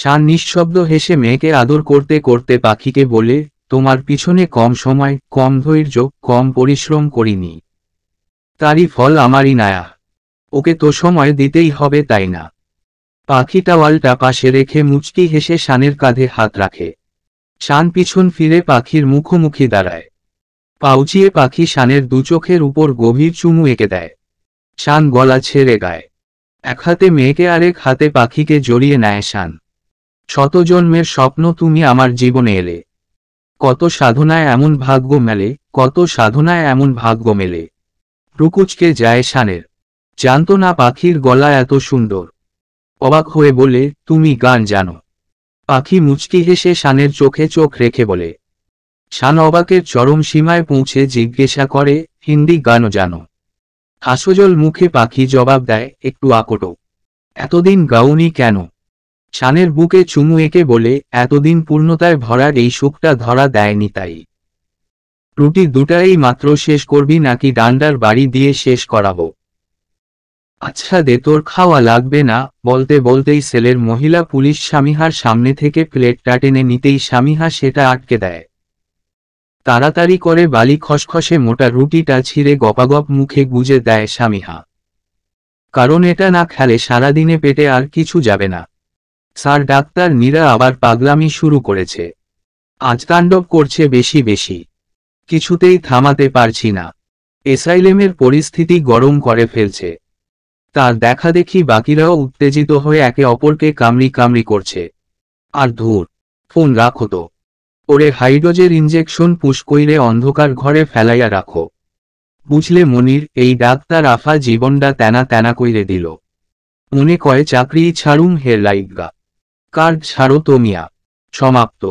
শান নিঃশব্দ হেসে মেয়েকে আদর করতে করতে পাখিকে বলে তোমার পিছনে কম সময় কম ধৈর্য কম পরিশ্রম করিনি তারই ফল আমারই নায়া ওকে তো সময় দিতেই হবে তাই না পাখিটা ওয়ালটা পাশে রেখে মুচকি হেসে শানের কাঁধে হাত রাখে শান পিছন ফিরে পাখির মুখোমুখি দাঁড়ায় পাউচিয়ে পাখি শানের দু চোখের উপর গভীর চুমু এঁকে দেয় শান গলা ছেড়ে গায় এক হাতে মেয়েকে আরেক হাতে পাখিকে জড়িয়ে নেয় শান শত জন্মের স্বপ্ন তুমি আমার জীবনে এলে কত সাধনায় এমন ভাগ্য মেলে কত সাধনায় এমন ভাগ্য মেলে রুকুচকে যায় শানের জানত না পাখির গলা এত সুন্দর অবাক হয়ে বলে তুমি গান জানো পাখি মুচকি হেসে শানের চোখে চোখ রেখে বলে শান অবাকের চরম সীমায় পৌঁছে জিজ্ঞাসা করে হিন্দি গানও জানো হাসজল মুখে পাখি জবাব দেয় একটু আকটক এতদিন গাউনি কেন শানের বুকে চুমু এঁকে বলে এতদিন পূর্ণতায় ভরার এই সুখটা ধরা দেয়নি তাই রুটি দুটাই মাত্র শেষ করবি নাকি ডান্ডার বাড়ি দিয়ে শেষ করাবো আচ্ছা দে তোর খাওয়া লাগবে না বলতে বলতেই সেলের মহিলা পুলিশ স্বামীহার সামনে থেকে প্লেটটা টেনে নিতেই স্বামীহা সেটা আটকে দেয় তাড়াতাড়ি করে বালি খসখসে মোটা রুটিটা ছিঁড়ে গপাগপ মুখে গুজে দেয় স্বামীহা কারণ এটা না খেলে সারাদিনে পেটে আর কিছু যাবে না স্যার ডাক্তার নীরা আবার পাগলামি শুরু করেছে আজ তাণ্ডব করছে বেশি বেশি কিছুতেই থামাতে পারছি না এসাইলেমের পরিস্থিতি গরম করে ফেলছে তার দেখা দেখি বাকিরাও উত্তেজিত হয়ে একে অপরকে কামড়ি কামড়ি করছে আর ধুর ফোন রাখো তো ওরে হাইড্রোজের ইঞ্জেকশন পুশ কইরে অন্ধকার ঘরে ফেলাইয়া রাখো বুঝলে মনির এই ডাক্তার আফা জীবনটা তেনা তেনা কইরে দিল মনে কয় চাকরি ছাড়ুম হের লাইগা কার্ড ছাড়ো তো মিয়া সমাপ্ত